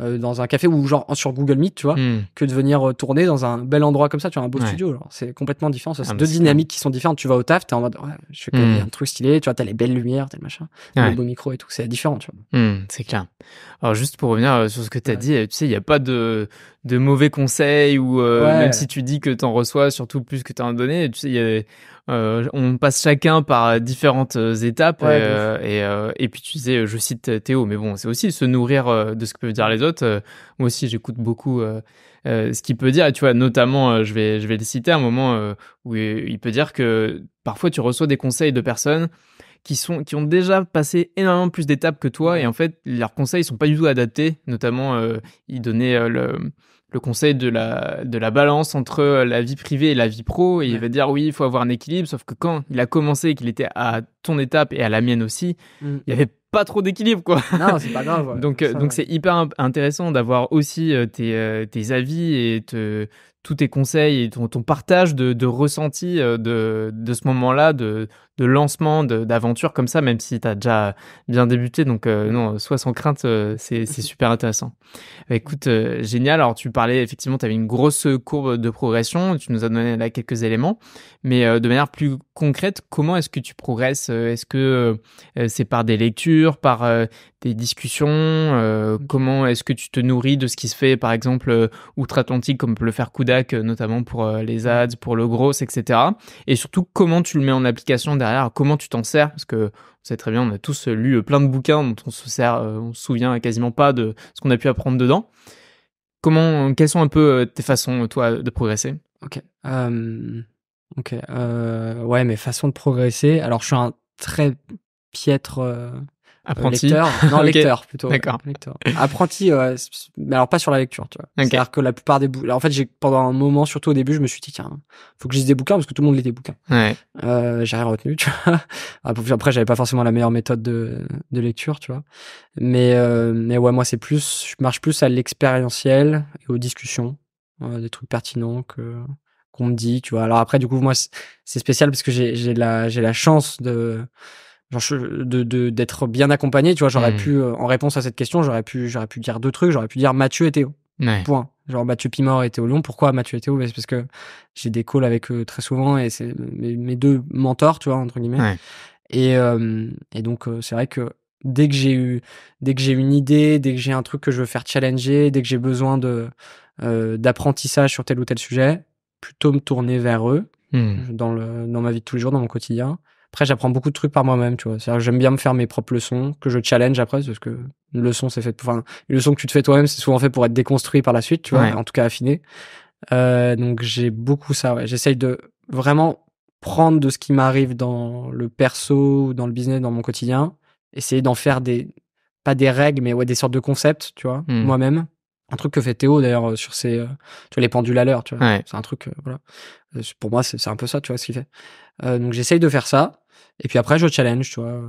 euh, dans un café ou genre sur Google Meet, tu vois, hmm. que de venir euh, tourner dans un bel endroit comme ça, tu vois, un beau studio. C'est complètement différent. C'est ah, deux dynamiques qui sont différentes. Tu vas au taf, es en mode, je fais hmm. un truc stylé, tu vois, t'as les belles lumières, t'as le machin, le beau micro et tout. C'est différent, tu vois. Hmm, c'est clair. Alors, juste pour revenir euh, sur ce que t'as dit, tu sais, il n'y a pas de, mauvais conseils ou même si tu dis que t'en reçois surtout plus que t'en as donné, tu sais, on passe chacun par différentes étapes et, puis tu sais, je cite Théo, mais bon, c'est aussi se nourrir de ce que peuvent dire les autres euh, moi aussi, j'écoute beaucoup euh, euh, ce qu'il peut dire. Et tu vois, notamment, je, vais, je vais le citer à un moment où il peut dire que parfois tu reçois des conseils de personnes qui, sont, qui ont déjà passé énormément plus d'étapes que toi. Et en fait, leurs conseils ne sont pas du tout adaptés. Notamment, il donnait le conseil de la, de la balance entre la vie privée et la vie pro. Et il va dire oui, il faut avoir un équilibre. Sauf que quand il a commencé qu'il était à ton étape et à la mienne aussi, mmh. il n'y avait pas trop d'équilibre, quoi. <laughs> Non, c'est pas grave. donc, euh, donc c'est hyper intéressant d'avoir aussi euh, euh, tes, avis et tous tes conseils et ton, ton partage de, de ressenti de, de ce moment-là, de, de lancement, d'aventure comme ça, même si tu as déjà bien débuté. Donc, euh, non, sois sans crainte, euh, c'est <laughs> super intéressant. Bah, écoute, euh, génial. Alors, tu parlais, effectivement, tu avais une grosse courbe de progression. Tu nous as donné là quelques éléments. Mais de manière plus concrète, comment est-ce que tu progresses Est-ce que c'est par des lectures, par des discussions mmh. Comment est-ce que tu te nourris de ce qui se fait, par exemple, outre-Atlantique, comme peut le faire Kudak, notamment pour les mmh. ads, pour le gros, etc. Et surtout, comment tu le mets en application comment tu t'en sers, parce que on sait très bien, on a tous lu euh, plein de bouquins dont on se sert, euh, on se souvient quasiment pas de ce qu'on a pu apprendre dedans. Comment, quelles sont un peu euh, tes façons, toi, de progresser Ok. ok. ouais, mes façons de progresser. Alors, je suis un très piètre Apprenti. Non, <laughs> lecteur plutôt. D'accord. Apprenti, euh, mais alors pas sur la lecture, tu vois. C'est-à-dire que la plupart des bouquins. En fait, j'ai pendant un moment, surtout au début, je me suis dit tiens, faut que je des bouquins parce que tout le monde lit des bouquins. Ouais. Euh, j'ai rien retenu, tu vois. Ah, après, j'avais pas forcément la meilleure méthode de, lecture, tu vois. Mais euh, mais ouais, moi c'est plus, je marche plus à l'expérientiel et aux discussions, euh, des trucs pertinents que qu'on me dit, tu vois. Alors après, du coup, moi c'est spécial parce que j'ai j'ai la j'ai la chance de de d'être bien accompagné tu vois j'aurais hmm. pu euh, en réponse à cette question j'aurais pu j'aurais pu dire deux trucs j'aurais pu dire Mathieu et Théo point genre Mathieu Pimor et Théo Lyon pourquoi Mathieu et Théo parce que j'ai des calls avec eux très souvent et c'est mes, deux mentors tu vois entre guillemets et euh, et donc euh, c'est vrai que dès que j'ai eu dès que j'ai une idée dès que j'ai un truc que je veux faire challenger dès que j'ai besoin de d'apprentissage sur tel ou tel sujet plutôt me tourner vers eux hmm. dans le dans ma vie de tous les jours dans mon quotidien après, j'apprends beaucoup de trucs par moi-même, tu vois. C'est-à-dire j'aime bien me faire mes propres leçons, que je challenge après, parce que une leçon, c'est fait pour, enfin, une leçon que tu te fais toi-même, c'est souvent fait pour être déconstruit par la suite, tu vois, en tout cas affiné. Euh, donc j'ai beaucoup ça, ouais. J'essaye de vraiment prendre de ce qui m'arrive dans le perso, dans le business, dans mon quotidien, essayer d'en faire des, pas des règles, mais ouais, des sortes de concepts, tu vois, hmm. moi-même. Un truc que fait Théo d'ailleurs euh, sur ses, euh, tu vois, les pendules à l'heure, tu vois. C'est un truc, euh, voilà. Pour moi, c'est un peu ça, tu vois, ce qu'il fait. donc j'essaye de faire ça et puis après, je challenge, tu vois.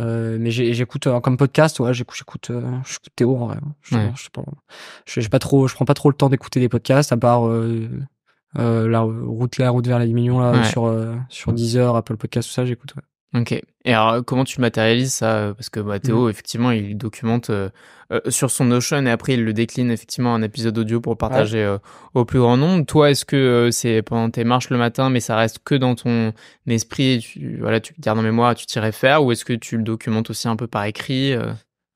Euh, mais j'écoute euh, comme podcast, ouais, j'écoute, j'écoute, euh, j'écoute Théo en vrai. Je, pas trop, je prends pas trop le temps d'écouter des podcasts à part la route, la route vers la diminution là sur sur Deezer, Apple Podcast, tout ça, j'écoute. Ok. Et alors, euh, comment tu matérialises ça euh, Parce que bah, Théo, mmh. effectivement, il documente euh, sur son Notion et après, il le décline effectivement en épisode audio pour le partager au plus grand nombre. Toi, est-ce que c'est pendant tes marches le matin, mais ça reste que dans ton esprit tu, voilà, tu le gardes en mémoire, tu t'y réfères Ou est-ce que tu le documentes aussi un peu par écrit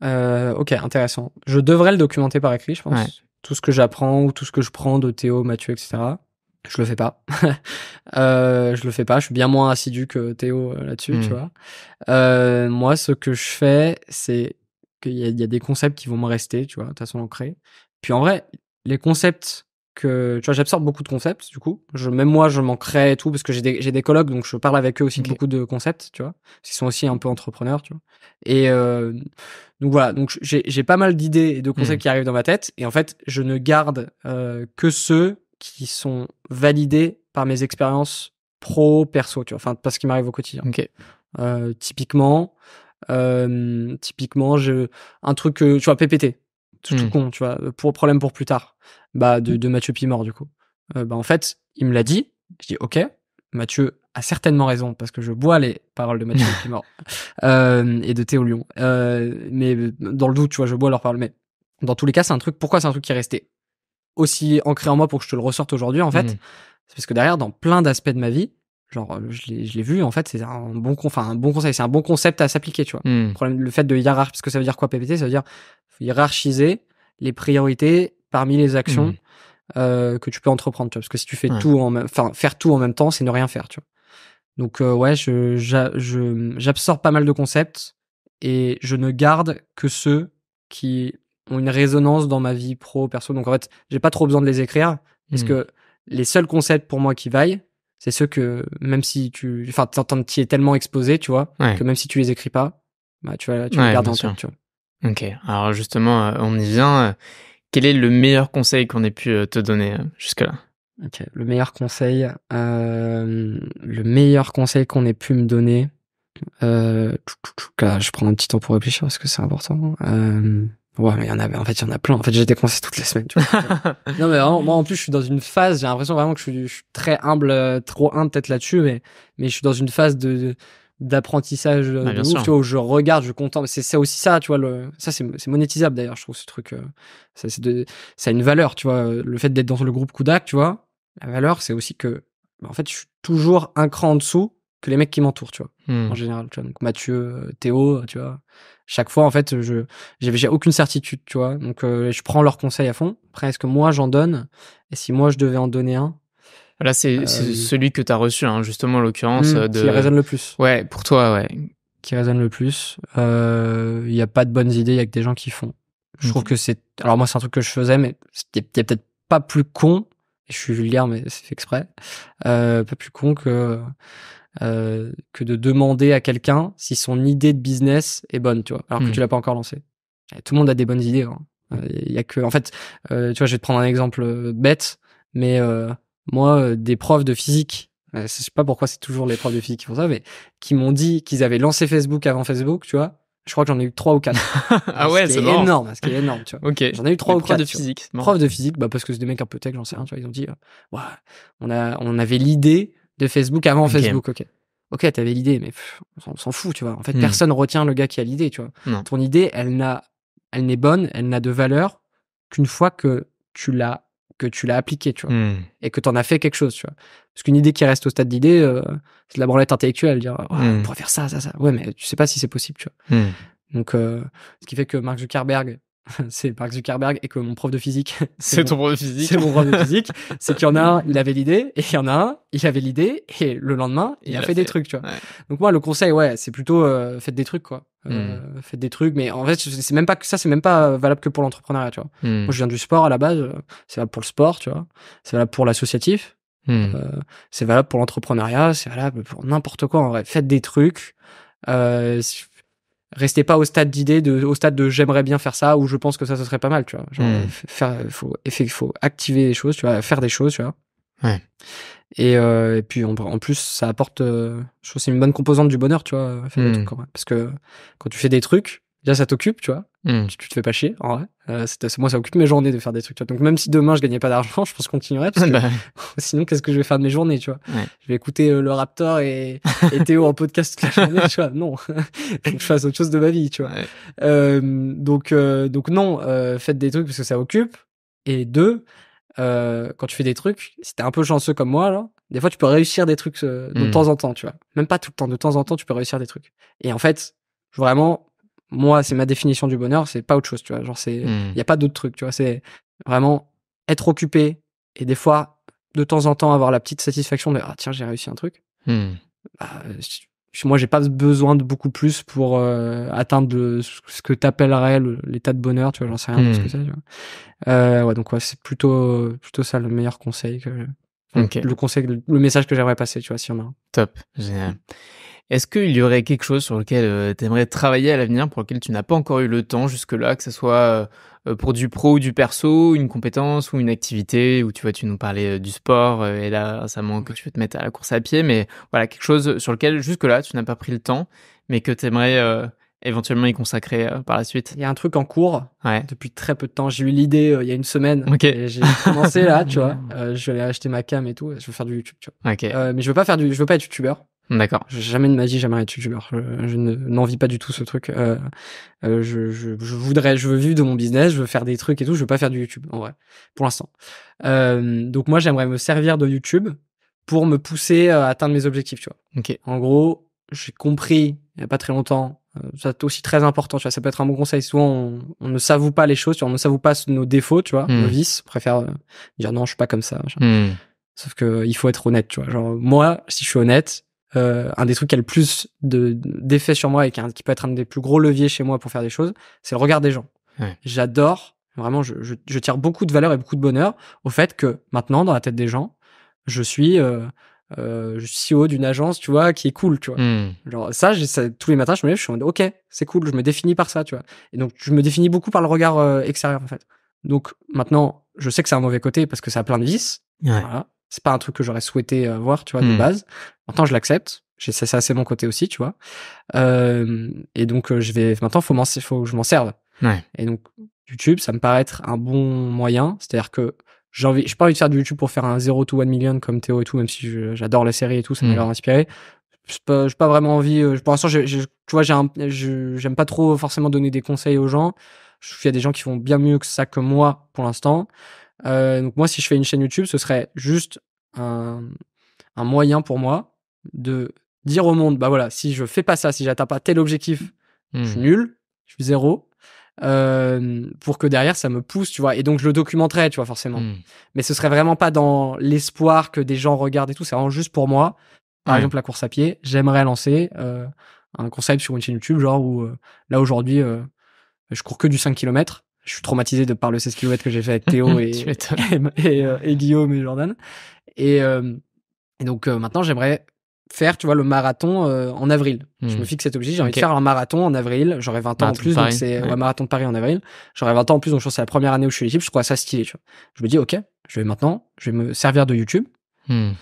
Ok, intéressant. Je devrais le documenter par écrit, je pense. Tout ce que j'apprends ou tout ce que je prends de Théo, Mathieu, etc je le fais pas. <laughs> euh, je le fais pas. Je suis bien moins assidu que Théo euh, là-dessus, tu hmm. vois. Euh, moi, ce que je fais, c'est qu'il y, a des concepts qui vont me rester, tu vois, de toute façon ancrée. Puis en vrai, les concepts que, tu vois, j'absorbe beaucoup de concepts, du coup. Je, même moi, je m'en crée et tout, parce que j'ai des, j'ai des colloques, donc je parle avec eux aussi de beaucoup de concepts, tu vois. Parce qu'ils sont aussi un peu entrepreneurs, tu vois. Et euh, donc voilà, donc j'ai, pas mal d'idées et de concepts hmm. qui arrivent dans ma tête. Et en fait, je ne garde euh, que ceux qui sont validés par mes expériences pro, perso, tu vois, enfin, parce qu'il m'arrive au quotidien. Ok. Euh, typiquement, euh, typiquement, je, un truc que, tu vois, PPT, tout, hmm. con, tu vois, pour problème pour plus tard, bah, de, hmm. Mathieu Pimor, du coup. Euh, bah, en fait, il me l'a dit, je dis, ok, Mathieu a certainement raison, parce que je bois les paroles de Mathieu <laughs> Pimor, et de Théo Lyon, mais dans le doute, tu vois, je bois leurs paroles, mais dans tous les cas, c'est un truc, pourquoi c'est un truc qui est resté aussi ancré en moi pour que je te le ressorte aujourd'hui, en fait. Mmh. C'est parce que derrière, dans plein d'aspects de ma vie, genre, euh, je l'ai vu, en fait, c'est un bon, enfin, un bon conseil, c'est un bon concept à s'appliquer, tu vois. Mmh. Le, fait de hiérarchiser, parce que ça veut dire quoi, PPT? Ça veut dire hiérarchiser les priorités parmi les actions. Mmh. Euh, que tu peux entreprendre, tu vois, parce que si tu fais tout en même, enfin, faire tout en même temps, c'est ne rien faire, tu vois. Donc euh, ouais, je, j'absorbe pas mal de concepts et je ne garde que ceux qui ont une résonance dans ma vie pro, perso. Donc en fait, j'ai pas trop besoin de les écrire parce hmm. que les seuls concepts pour moi qui vaillent, c'est ceux que même si tu, enfin, t'es es tellement exposé, tu vois, que même si tu les écris pas, bah, tu vas, tu les gardes en tête, tu vois. Ok. Alors justement, euh, on y vient. Quel est le meilleur conseil qu'on ait pu euh, te donner euh, jusque-là Ok. Le meilleur conseil, le meilleur conseil qu'on ait pu me donner. Euh, je prends un petit temps pour réfléchir parce que c'est important. Euh, Ouais, mais il y en avait en fait, il y en a plein. En fait, j'ai déconseillé toutes les semaines. Tu vois. <laughs> non, mais moi, en plus, je suis dans une phase, j'ai l'impression vraiment que je suis, très humble, euh, trop humble peut-être là-dessus, mais, mais je suis dans une phase de, d'apprentissage euh, bah, tu vois, où je regarde, je contemple. C'est, c'est aussi ça, tu vois, le, ça, c'est, c'est monétisable d'ailleurs, je trouve ce truc, euh, ça, c'est de, ça a une valeur, tu vois, le fait d'être dans le groupe Kudak, tu vois, la valeur, c'est aussi que, bah, en fait, je suis toujours un cran en dessous que les mecs qui m'entourent, tu vois, hmm. en général. donc Mathieu, euh, Théo, tu vois. Chaque fois, en fait, je j'ai aucune certitude, tu vois. Donc, euh, je prends leurs conseils à fond. Après, est-ce que moi, j'en donne Et si moi, je devais en donner un Là, c'est euh, celui que tu as reçu, hein, justement, en l'occurrence. Hmm, de... Qui résonne le plus. Ouais, pour toi, ouais. Qui résonne le plus. Il n'y a pas de bonnes idées, il y a que des gens qui font. Je trouve que c'est. Alors, moi, c'est un truc que je faisais, mais c'était peut-être pas plus con. Je suis vulgaire, mais c'est exprès. pas plus con que euh, que de demander à quelqu'un si son idée de business est bonne, tu vois, alors que hmm. tu l'as pas encore lancée. Tout le monde a des bonnes idées. Il hein. euh, y a que, en fait, euh, tu vois, je vais te prendre un exemple bête, mais moi, des profs de physique, je sais pas pourquoi c'est toujours les profs de physique qui font ça, mais qui m'ont dit qu'ils avaient lancé Facebook avant Facebook, tu vois. Je crois que j'en ai eu trois ou quatre. <laughs> ah ouais, c'est énorme. énorme, énorme, tu vois. Ok. J'en ai eu trois ou quatre. de physique. Profs de physique, bah parce que c'est des mecs un peu tech, j'en sais rien, tu vois. Ils ont dit, on a, on avait l'idée de Facebook avant Facebook, ok. Ok, t'avais l'idée, mais on s'en fout, tu vois. En fait, hmm. personne retient le gars qui a l'idée, tu vois. Ton idée, elle n'a, elle n'est bonne, elle n'a de valeur qu'une fois que tu l'as, que tu l'as appliquée, tu vois, hmm. et que t'en as fait quelque chose, tu vois. Parce qu'une idée qui reste au stade d'idée, euh, c'est de la branlette intellectuelle, dire, hmm. on pourrait faire ça, ça, ça. Ouais, mais tu sais pas si c'est possible, tu vois. Donc, euh, ce qui fait que Mark Zuckerberg, <laughs> c'est Mark Zuckerberg et que mon prof de physique. <laughs> C'est ton prof de physique. C'est mon prof de physique. <laughs> c'est qu'il y en a un, il avait l'idée, et il y en a un, il avait l'idée, et le lendemain, il, a, fait, des trucs, tu vois. Donc moi, le conseil, ouais, c'est plutôt euh, faites des trucs, quoi. Euh, hmm. Faites des trucs, mais en fait, c'est même pas que ça, c'est même pas euh, valable que pour l'entrepreneuriat, tu vois. Hmm. Moi, je viens du sport à la base, euh, c'est valable pour le sport, tu vois. C'est valable pour l'associatif. Hmm. Euh, c'est valable pour l'entrepreneuriat, c'est valable pour n'importe quoi en vrai. Faites des trucs. Euh, restez pas au stade d'idée de au stade de j'aimerais bien faire ça ou je pense que ça ce serait pas mal tu vois genre hmm. faire faut faut activer les choses tu vois faire des choses tu vois ouais. et, euh, et puis en plus ça apporte euh, je trouve c'est une bonne composante du bonheur tu vois faire hmm. parce que quand tu fais des trucs Déjà, ça t'occupe, tu vois. Hmm. Tu, te fais pas chier, en vrai. Euh, moi, ça occupe mes journées de faire des trucs. Tu vois. Donc, même si demain, je gagnais pas d'argent, <laughs> je pense que je continuerais. Parce <laughs> que, bah <laughs> sinon, qu'est-ce que je vais faire de mes journées, tu vois Je vais écouter euh, le Raptor et, Théo en podcast toute la journée, tu vois. Non. que je fasse autre chose de ma vie, tu vois. Euh, donc, euh, donc non, euh, faites des trucs parce que ça occupe. Et deux, quand tu fais des trucs, si t'es un peu chanceux comme moi, là, des fois, tu peux réussir des trucs de hmm. temps en temps, tu vois. Même pas tout le temps, de temps en temps, tu peux réussir des trucs. Et en fait, vraiment, moi, c'est ma définition du bonheur, c'est pas autre chose, tu vois. Genre, c'est, il hmm. n'y a pas d'autre truc, tu vois. C'est vraiment être occupé et des fois, de temps en temps, avoir la petite satisfaction de, ah, tiens, j'ai réussi un truc. Mmh. Bah, moi, j'ai pas besoin de beaucoup plus pour euh, atteindre ce que t'appellerais l'état de bonheur, tu vois. J'en sais rien que ça. Hmm. Euh, ouais, donc, ouais, c'est plutôt, plutôt ça le meilleur conseil que, le conseil, le message que j'aimerais passer, tu vois, sur on Top. Génial. Est-ce qu'il y aurait quelque chose sur lequel euh, tu aimerais travailler à l'avenir, pour lequel tu n'as pas encore eu le temps jusque-là, que ce soit euh, pour du pro ou du perso, une compétence ou une activité, où tu vois, tu nous parlais euh, du sport, et là, ça manque, tu veux te mettre à la course à pied, mais voilà, quelque chose sur lequel jusque-là, tu n'as pas pris le temps, mais que tu aimerais éventuellement y consacrer par la suite. Il y a un truc en cours, depuis très peu de temps, j'ai eu l'idée il y a une semaine, j'ai commencé là, <laughs> tu vois, je vais aller acheter ma cam et tout, je veux faire du YouTube, mais je veux pas faire du, je veux pas être youtubeur, D'accord. Jamais de magie, jamais rien youtubeur Je, je n'envie pas du tout ce truc. Euh, euh, je, je, je, voudrais, je veux vivre de mon business, je veux faire des trucs et tout. Je veux pas faire du YouTube en vrai, pour l'instant. Euh, donc moi, j'aimerais me servir de YouTube pour me pousser euh, à atteindre mes objectifs, tu vois. Ok. En gros, j'ai compris il y a pas très longtemps. Euh, c'est aussi très important, tu vois. Ça peut être un bon conseil. Souvent, on, ne s'avoue pas les choses, tu vois, on ne s'avoue pas nos défauts, tu vois, hmm. nos vices. On préfère dire non, je suis pas comme ça. Hmm. Sauf que il faut être honnête, tu vois. Genre moi, si je suis honnête, euh, un des trucs qui a le plus d'effet sur moi et qui, peut être un des plus gros leviers chez moi pour faire des choses, c'est le regard des gens. J'adore, vraiment, je, tire beaucoup de valeur et beaucoup de bonheur au fait que maintenant, dans la tête des gens, je suis euh, euh, CEO d'une agence, tu vois, qui est cool, tu vois. Hmm. ça, ça, tous les matins, je me lève, je suis ok, c'est cool, je me définis par ça, tu vois. Et donc, je me définis beaucoup par le regard euh, extérieur, en fait. Donc maintenant, je sais que c'est un mauvais côté parce que ça a plein de vices. C'est pas un truc que j'aurais souhaité euh, voir, tu vois, de mmh. base. Pourtant, je l'accepte. C'est ça, c'est mon côté aussi, tu vois. Euh, et donc, euh, je vais maintenant, faut, faut que je m'en serve. Ouais. Et donc, YouTube, ça me paraît être un bon moyen. C'est-à-dire que j'ai envie, j'ai pas envie de faire du YouTube pour faire un 0 to 1 million comme Théo et tout, même si j'adore la série et tout, ça m'a mmh. inspiré. pas, vraiment envie, euh, pour l'instant, tu vois, j'aime pas trop forcément donner des conseils aux gens. il y a des gens qui font bien mieux que ça que moi pour l'instant. Euh, donc moi, si je fais une chaîne YouTube, ce serait juste un, un, moyen pour moi de dire au monde, bah voilà, si je fais pas ça, si j'atteins pas tel objectif, je suis hmm. nul, je suis zéro, euh, pour que derrière ça me pousse, tu vois. Et donc je le documenterais tu vois, forcément. Hmm. Mais ce serait vraiment pas dans l'espoir que des gens regardent et tout. C'est vraiment juste pour moi. Par hmm. exemple, la course à pied, j'aimerais lancer euh, un concept sur une chaîne YouTube, genre où euh, là aujourd'hui, euh, je cours que du 5 km je suis traumatisé de par le 16 km que j'ai fait avec <laughs> Théo et, <laughs> euh, et, Guillaume et Jordan. Et, euh, donc euh, maintenant, j'aimerais faire, tu vois, le marathon en avril. Je hmm. me fixe cet objectif, j'ai envie de faire un marathon en avril. J'aurai 20 ans ah, en plus, donc c'est un marathon de Paris en avril. J'aurai 20 ans en plus, donc je pense c'est la première année où je suis éligible. Je crois ça stylé. Tu vois. Je me dis, ok, je vais maintenant, je vais me servir de YouTube hmm.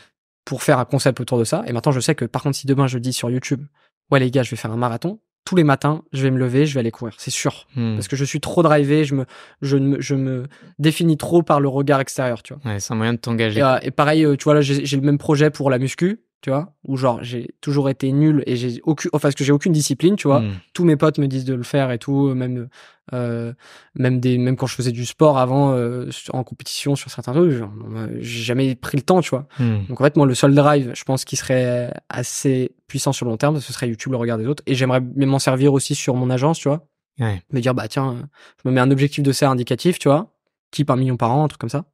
pour faire un concept autour de ça. Et maintenant, je sais que par contre, si demain je dis sur YouTube, ouais les gars, je vais faire un marathon, tous les matins, je vais me lever, je vais aller courir, c'est sûr. Hmm. Parce que je suis trop drivé, je me, je, je me définis trop par le regard extérieur, tu vois. c'est un moyen de t'engager. Et, euh, pareil, euh, tu vois, là, j'ai le même projet pour la muscu vois, où genre j'ai toujours été nul et j'ai aucune, enfin, parce que j'ai aucune discipline, tu vois. Hmm. Tous mes potes me disent de le faire et tout, même, euh, même des, même quand je faisais du sport avant, euh, en compétition sur certains trucs, j'ai jamais pris le temps, tu vois. Hmm. Donc en fait, moi, le seul drive, je pense qui serait assez puissant sur le long terme, ce serait YouTube, le regard des autres, et j'aimerais m'en servir aussi sur mon agence, tu vois. Me dire, bah tiens, je me mets un objectif de serre indicatif, tu vois, qui par million par an, un truc comme ça.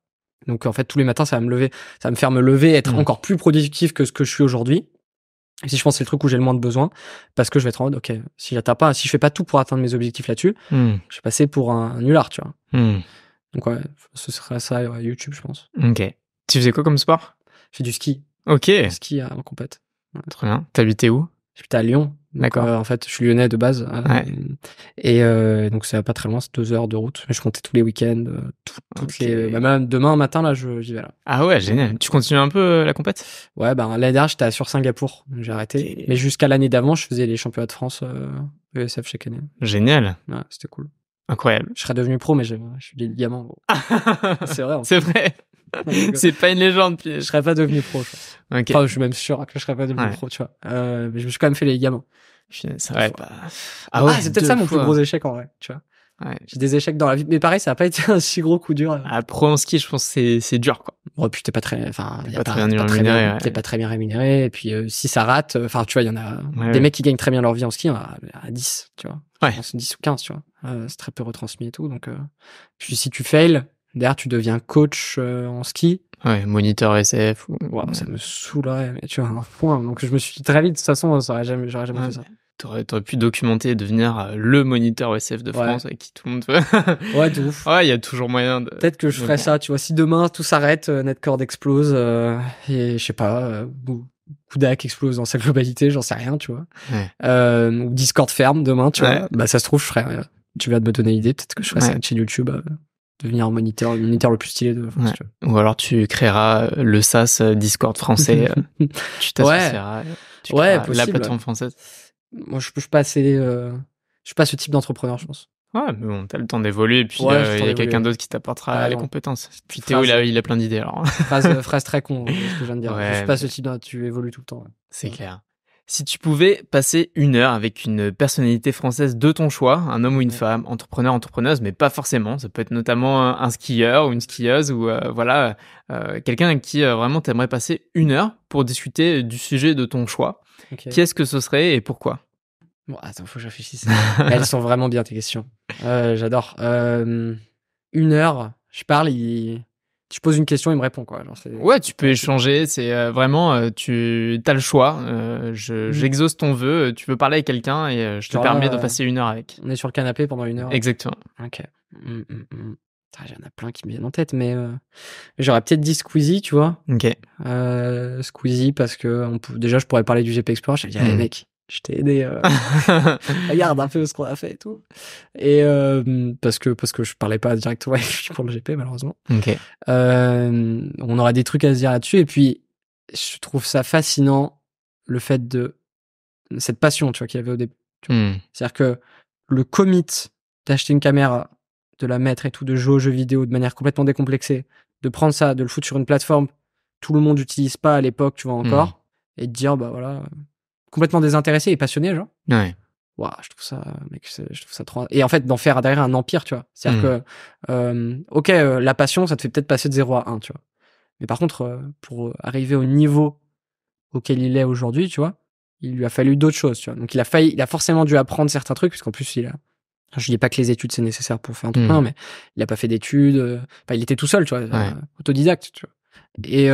Donc en fait, tous les matins, ça va me lever, ça me faire me lever, être mmh. encore plus productif que ce que je suis aujourd'hui. si je pense c'est le truc où j'ai le moins de besoin, parce que je vais être en mode, ok, si j'atteins pas, si je fais pas tout pour atteindre mes objectifs là-dessus, mmh. je vais passer pour un, nul tu vois. Mmh. Donc ouais, ce serait ça YouTube, je pense. Ok. Tu faisais quoi comme sport fais du ski. Ok. ski en compète. Très bien. T'habitais où J'étais à Lyon. D'accord. Euh, en fait, je suis lyonnais de base. Euh, et euh, donc, va pas très loin, c'est deux heures de route. je comptais tous les week-ends, euh, toutes les. Bah, même demain matin, là, j'y vais là. Ah ouais, génial. Tu continues un peu la compète Ouais, bah, l'année dernière, j'étais sur Singapour. J'ai arrêté. Mais jusqu'à l'année d'avant, je faisais les championnats de France ESF e chaque année. Génial. Ouais, c'était cool. Incroyable. Je serais devenu pro, mais je, je suis des diamants. Gros. <laughs> c'est vrai. C'est vrai. c'est pas une légende. Puis... Je serais pas devenu pro. Je Okay. je suis même sûr que je serais pas devenu pro, tu vois. Euh, mais je me suis quand même fait les gamins C'est vrai. Ah, ah c'est peut-être ça mon plus gros échec en vrai, tu vois. J'ai des échecs dans la vie. Mais pareil, ça n'a pas été un si gros coup dur. À ah, pro en ski, je pense que c'est dur. Quoi. Bon, puis, t'es pas très, enfin, pas, très bien rémunéré. pas très bien rémunéré. Et puis, euh, si ça rate, euh, enfin, tu vois, il y en a des mecs qui gagnent très bien leur vie en ski, à, 10, tu vois. Ouais. 10 ou 15, tu vois. Euh, c'est très peu retransmis et tout. Donc, puis si tu fails, derrière, tu deviens coach en ski. Ouais, moniteur SF. Ou... ça me saoulerait, tu vois, un point. Donc, je me suis dit très vite, de toute façon, j'aurais jamais, jamais fait ça. T'aurais, pu documenter et devenir euh, le moniteur e SF de France avec qui tout le monde <laughs> ouais, de ouf. Ouais, il y a toujours moyen de. Peut-être que je ferais ça, tu vois. Si demain tout s'arrête, euh, Netcord explose, euh, et je sais pas, euh, Kudak explose dans sa globalité, j'en sais rien, tu vois. ou Discord ferme demain, tu vois. Bah, ça se trouve, je ferais. Tu viens de me donner l'idée, peut-être que je ferais ça chaîne YouTube devenir moniteur, le moniteur le plus stylé de France. Ou alors tu créeras le SaaS Discord français. <laughs> tu t'associeras. Ouais, possible. la plateforme française moi, je, je suis pas assez, euh, je suis pas ce type d'entrepreneur, je pense. Ouais, mais bon, t'as le temps d'évoluer, et puis euh, il y a quelqu'un d'autre qui t'apportera bah, les compétences. Puis Théo, il a, plein d'idées alors. phrase, <laughs> phrase, très con, ce que je viens de dire. je suis pas ce type, tu évolues tout le temps. C'est clair. Si tu pouvais passer une heure avec une personnalité française de ton choix, un homme ou une femme, entrepreneur, entrepreneuse, mais pas forcément, ça peut être notamment un, skieur ou une skieuse ou euh, voilà euh, quelqu'un qui euh, vraiment t'aimerais passer une heure pour discuter du sujet de ton choix. qu'est Qui est-ce que ce serait et pourquoi Bon, attends, faut que je réfléchisse. <laughs> Elles sont vraiment bien tes questions. J'adore. une heure, je parle, tu poses une question, il me répond quoi. ouais, tu peux échanger. C'est euh, vraiment, euh, tu as le choix. Euh, mm. J'exauce je, ton vœu. Tu veux parler avec quelqu'un et je te permets de passer une heure avec. On est sur le canapé pendant une heure. Exactement. Ok. y mm, mm, ah, J'en ai plein qui me viennent en tête, mais j'aurais peut-être dit Squeezie, tu vois. Ok. Squeezie parce que on peut... déjà je pourrais parler du GP Explorer. Je les mecs. mec, je t'ai aidé. regarde euh, <laughs> un peu ce qu'on a fait et tout. Et euh, parce que parce que je parlais pas directement <laughs> avec pour le GP malheureusement. Euh, on aura des trucs à se dire là-dessus. Et puis je trouve ça fascinant le fait de cette passion, tu vois, qu'il y avait au début. Hmm. C'est-à-dire que le commit d'acheter une caméra, de la mettre et tout, de jouer aux jeux vidéo de manière complètement décomplexée, de prendre ça, de le foutre sur une plateforme, tout le monde n'utilise pas à l'époque, tu vois encore, hmm. et de dire bah voilà complètement désintéressé et passionné, genre. Ouais. je trouve ça, mec, je trouve ça trop. Et en fait, d'en faire derrière un empire, tu vois. C'est-à-dire hmm. que, euh, ok, euh, la passion, ça te fait peut-être passer de 0 à 1, tu vois. Mais par contre, euh, pour arriver au niveau auquel il est aujourd'hui, tu vois, il lui a fallu d'autres choses, tu vois. Donc, il a failli, il a forcément dû apprendre certains trucs, puisqu'en plus, il a. Je dis pas que les études c'est nécessaire pour faire un truc, hmm. mais il a pas fait d'études. Enfin, il était tout seul, tu vois, autodidacte, tu vois. Et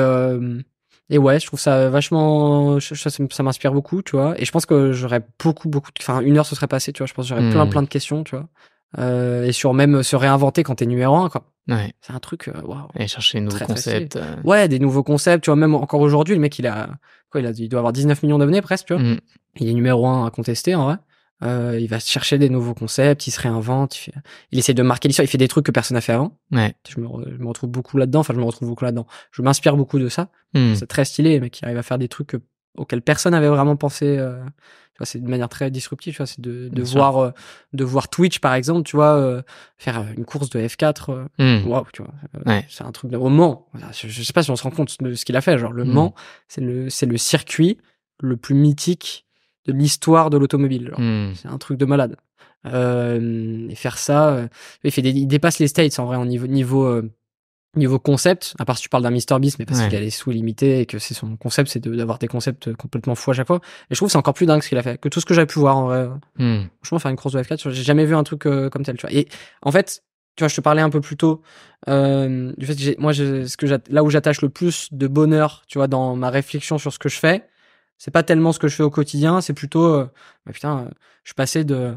et ouais, je trouve ça vachement, ça, m'inspire beaucoup, tu vois. Et je pense que j'aurais beaucoup, beaucoup, de. enfin, une heure se serait passée, tu vois. Je pense que j'aurais plein, hmm. plein de questions, tu vois. Euh, et sur même se réinventer quand t'es numéro un, quoi. Ouais. C'est un truc, euh, waouh. Et chercher des nouveaux concepts. Euh. Ouais, des nouveaux concepts, tu vois. Même encore aujourd'hui, le mec, il a, quoi, il a, il doit avoir 19 millions d'abonnés presque, tu vois. Hmm. Il est numéro un à contester, en vrai. Euh, il va chercher des nouveaux concepts, il se réinvente, il, essaie de marquer l'histoire, il fait des trucs que personne n'a fait avant. Ouais. Je, me retrouve beaucoup là-dedans, enfin je me retrouve beaucoup là-dedans. Je m'inspire beaucoup de ça. Hmm. C'est très stylé, mais qui arrive à faire des trucs auxquels personne n'avait vraiment pensé. Euh, c'est de manière très disruptive, tu vois, c'est de, de voir euh, de voir Twitch par exemple, tu vois, euh, faire une course de F4. Hmm. Wow, tu vois, ouais. c'est un truc de... au Mans. Je, ne sais pas si on se rend compte de ce qu'il a fait. Genre le hmm. Mans, c'est le c'est le circuit le plus mythique de l'histoire de l'automobile. Hmm. C'est un truc de malade. Euh, et faire ça, euh, il, fait il dépasse les States en vrai, au niveau, niveau, euh, niveau concept, à part si tu parles d'un Mr Beast, mais parce qu'il est sous limités et que c'est son concept, c'est d'avoir des concepts euh, complètement fous à chaque fois. Et je trouve que c'est encore plus dingue ce qu'il a fait que tout ce que j'avais pu voir en vrai. Hmm. Franchement, faire une course de F4, j'ai jamais vu un truc comme tel. Tu vois. Et en fait, tu vois, je te parlais un peu plus tôt du fait que moi, ce que là où j'attache le plus de bonheur, tu vois, dans ma réflexion sur ce que je fais, c'est pas tellement ce que je fais au quotidien, c'est plutôt, euh, bah putain, euh, je suis passé de,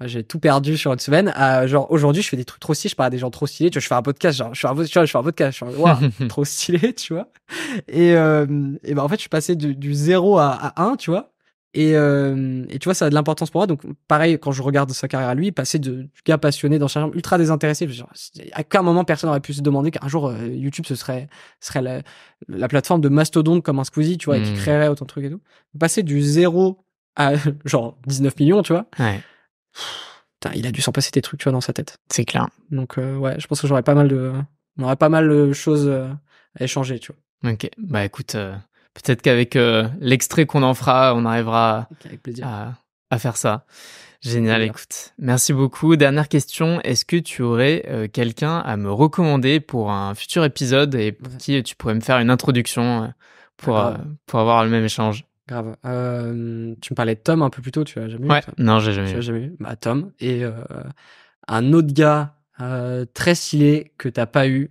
ah, j'ai tout perdu sur une semaine à genre aujourd'hui je fais des trucs trop stylés, je parle à des gens trop stylés, tu vois, je fais un podcast, genre je fais un, tu vois, je fais un podcast, <laughs> trop stylé, tu vois. Et, euh, bah, en fait je suis passé du, du 0 à, à 1, tu vois. Et, euh, et, tu vois, ça a de l'importance pour moi. Donc, pareil, quand je regarde sa carrière à lui, passer de, du gars passionné dans chambre ultra désintéressé, à aucun moment personne n'aurait pu se demander qu'un jour euh, YouTube ce serait, serait la, plateforme de mastodonte comme un Squeezie, tu vois, et qui hmm. créerait autant de trucs et tout. Passer du zéro à <laughs> genre 19 millions, tu vois. Ouais. il a dû s'en passer des trucs, tu vois, dans sa tête. C'est clair. Donc, euh, ouais, je pense que j'aurais pas mal de, on aurait pas mal de choses euh, à échanger, tu vois. Ok, bah écoute, Peut-être qu'avec euh, l'extrait qu'on en fera, on arrivera à, faire ça. Génial, écoute. Merci beaucoup. Dernière question, est-ce que tu aurais euh, quelqu'un à me recommander pour un futur épisode et pour qui tu pourrais me faire une introduction euh, pour, pour avoir le même échange Grave. tu me parlais de Tom un peu plus tôt, tu l'as jamais ouais. Non, j'ai jamais, tu jamais vu Bah, Tom. Et un autre gars très stylé que tu n'as pas eu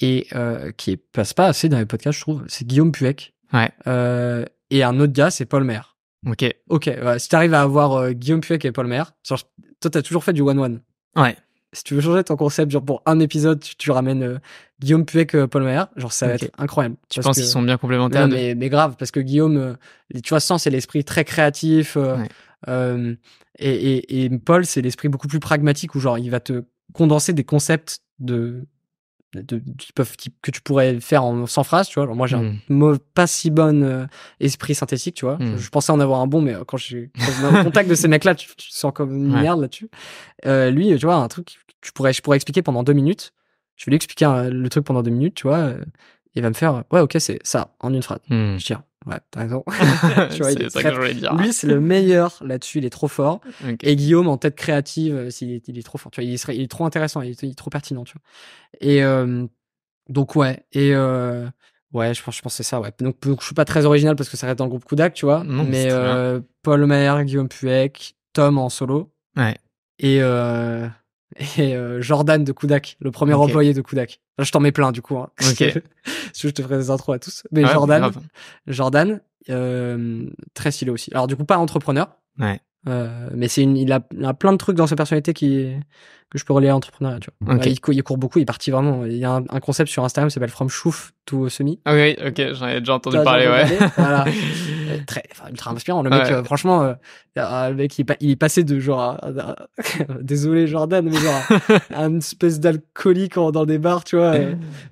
et qui passe pas assez dans les podcasts, je trouve, c'est Guillaume Puec. Ouais. Euh, et un autre gars, c'est Paul Maire. Ok. Ok. si t'arrives à avoir euh, Guillaume Puec et Paul Maire, genre, toi, t'as toujours fait du one-one. Ouais. Si tu veux changer ton concept, genre pour un épisode, tu, ramènes Guillaume euh, Guillaume Puec, euh, Paul Maire, genre ça va être incroyable. Tu penses qu'ils sont bien complémentaires non, mais, grave, parce que Guillaume, tu vois, Sans, c'est l'esprit très créatif. Et, et, et Paul, c'est l'esprit beaucoup plus pragmatique où genre il va te condenser des concepts de de, qui peuvent que tu pourrais faire en 100 phrases tu vois moi j'ai un hmm. pas si bon euh, esprit synthétique tu vois hmm. je, pensais en avoir un bon mais euh, quand j'ai en contact de ces mecs là tu, sens comme une merde là-dessus euh, lui tu vois un truc tu pourrais je pourrais expliquer pendant deux minutes je vais lui expliquer le truc pendant deux minutes tu vois il va me faire ouais ok c'est ça en une phrase hmm. je dis ouais t'as raison <laughs> c'est ça que je voulais dire lui c'est le meilleur là-dessus il est trop fort et Guillaume en tête créative euh, il est, il est trop fort il, serait, il est trop intéressant il est, trop pertinent vois et euh, donc ouais et euh, ouais je pense je c'est ça ouais donc, je suis pas très original parce que ça reste dans le groupe Kudak tu vois mais Paul Maire, Guillaume Puec Tom en solo ouais et et euh, Jordan de Kudak, le premier employé de Kudak. Là, je t'en mets plein du coup. Hein. <laughs> je te ferai des intros à tous. Mais Jordan, euh, très stylé aussi. Alors du coup, pas entrepreneur. Euh, mais c'est il a, plein de trucs dans sa personnalité qui, que je peux relier à l'entrepreneuriat. Tu vois. Euh, il, court beaucoup, il est parti vraiment. Il y a un, concept sur Instagram qui le From Chouf to Semi. Ah oui, ok, j'en ai déjà entendu parler, ouais. <laughs> voilà. Euh, très, ultra inspirant. Le mec, euh, franchement, le mec, il, est passé de genre, <laughs> désolé Jordan, mais genre, à, une espèce d'alcoolique dans des bars, tu vois.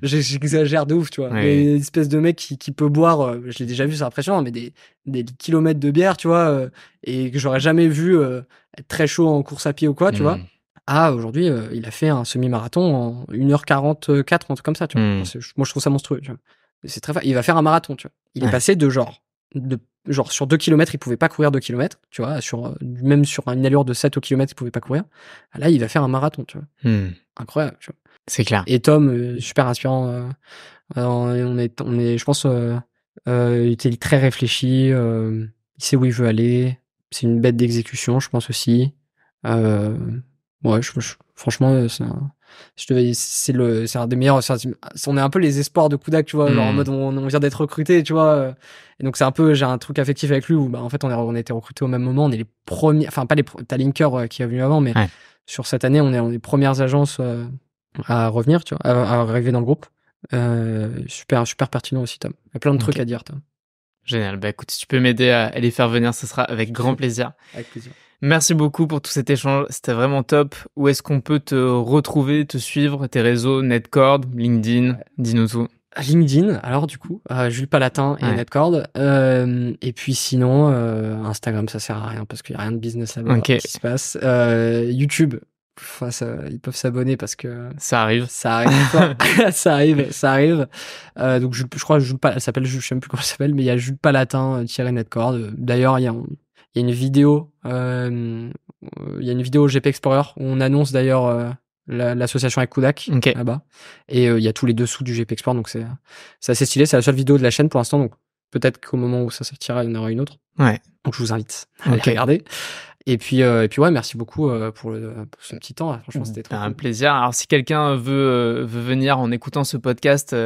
J'exagère de ouf, tu vois. une espèce de mec qui, peut boire, je l'ai déjà vu, c'est impressionnant, mais des, des kilomètres de bière, tu vois, et que j'aurais jamais vu être très chaud en course à pied ou quoi, tu hmm. vois « Ah, aujourd'hui, euh, il a fait un semi-marathon en 1h44, un truc comme ça. Tu vois. Hmm. Moi, je trouve ça monstrueux. C'est très Il va faire un marathon. Tu vois. Il est passé de genre, de, genre sur 2 km, il pouvait pas courir 2 km. Tu vois, sur, euh, même sur une allure de 7 au kilomètre, il pouvait pas courir. Là, il va faire un marathon. Tu vois. Hmm. Incroyable. Tu vois. C'est clair. Et Tom, euh, super inspirant. on, est, on est, je pense, il était très réfléchi. il sait où il veut aller. C'est une bête d'exécution, je pense aussi. Euh, Ouais, franchement, euh, c'est un, c'est le, c'est un des meilleurs. on est un peu les espoirs de Kudak, tu vois, en hmm. mode on, vient d'être recruté, tu vois. Euh. Et donc c'est un peu, j'ai un truc affectif avec lui où, bah, en fait, on, est, on a été recruté au même moment, on est les premiers, enfin pas les, t'as Linker euh, qui est venu avant, mais sur cette année, on est, les premières agences à revenir, tu vois, à, arriver dans le groupe. super, super pertinent aussi, Tom. Il y a plein de trucs à dire, toi. Génial. Bah écoute, si tu peux m'aider à les faire venir, ce sera avec grand plaisir. Merci beaucoup pour tout cet échange. C'était vraiment top. Où est-ce qu'on peut te retrouver, te suivre, tes réseaux, Netcord, LinkedIn, dis-nous tout. Ah, LinkedIn, alors du coup, ah, Jules Palatin et Netcord. Euh, et puis sinon, euh, Instagram, ça sert à rien parce qu'il n'y a rien de business là-bas qui se passe. Euh, YouTube, Enfin, ils peuvent s'abonner parce que ça arrive ça arrive <laughs> <laughs> ça arrive ça arrive euh, donc je, je crois je ça s'appelle je sais même plus comment ça s'appelle mais il y a Jules Palatin euh, Netcord euh, d'ailleurs il y a, il une vidéo il y a une vidéo GP Explorer où on annonce d'ailleurs l'association avec Kudak là-bas et il y a tous les dessous du GP Explorer donc c'est assez stylé c'est la seule vidéo de la chaîne pour l'instant donc peut-être qu'au moment où ça sortira il y en aura une autre ouais donc je vous invite à regarder et puis, euh, et puis ouais, merci beaucoup euh, pour, le, ce petit temps. Hein. Franchement, mm. c'était trop. Bah, un plaisir. Alors, si quelqu'un euh, veut, venir en écoutant ce podcast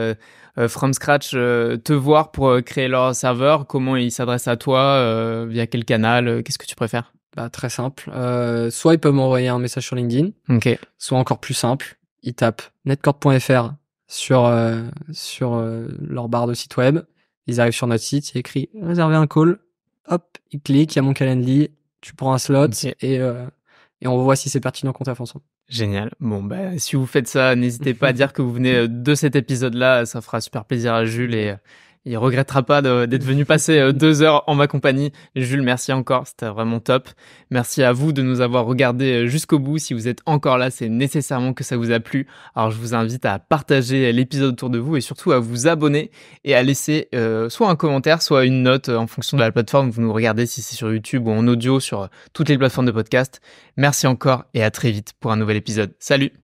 from scratch, te voir pour créer leur serveur, comment ils s'adressent à toi, via quel canal, qu'est-ce que tu préfères bah, Très simple. soit ils peuvent m'envoyer un message sur LinkedIn. Ok. Soit encore plus simple, ils tapent netcord.fr sur, sur leur barre de site web. Ils arrivent sur notre site, ils écrivent réserver un call. Hop, ils cliquent, il y a mon calendrier tu prends un slot et, euh, et on voit si c'est pertinent qu'on taffe ensemble. Génial. Bon, ben si vous faites ça, n'hésitez pas à dire que vous venez <laughs> euh, de cet épisode-là. Ça fera super plaisir à Jules et, il regrettera pas d'être venu passer euh, deux heures en ma compagnie. Jules, merci encore, c'était vraiment top. Merci à vous de nous avoir regardé euh, jusqu'au bout. Si vous êtes encore là, c'est nécessairement que ça vous a plu. Alors je vous invite à partager l'épisode autour de vous et surtout à vous abonner et à laisser euh, soit un commentaire, soit une note en fonction de la plateforme vous nous regardez, si c'est sur YouTube ou en audio sur toutes les plateformes de podcast. Merci encore et à très vite pour un nouvel épisode. Salut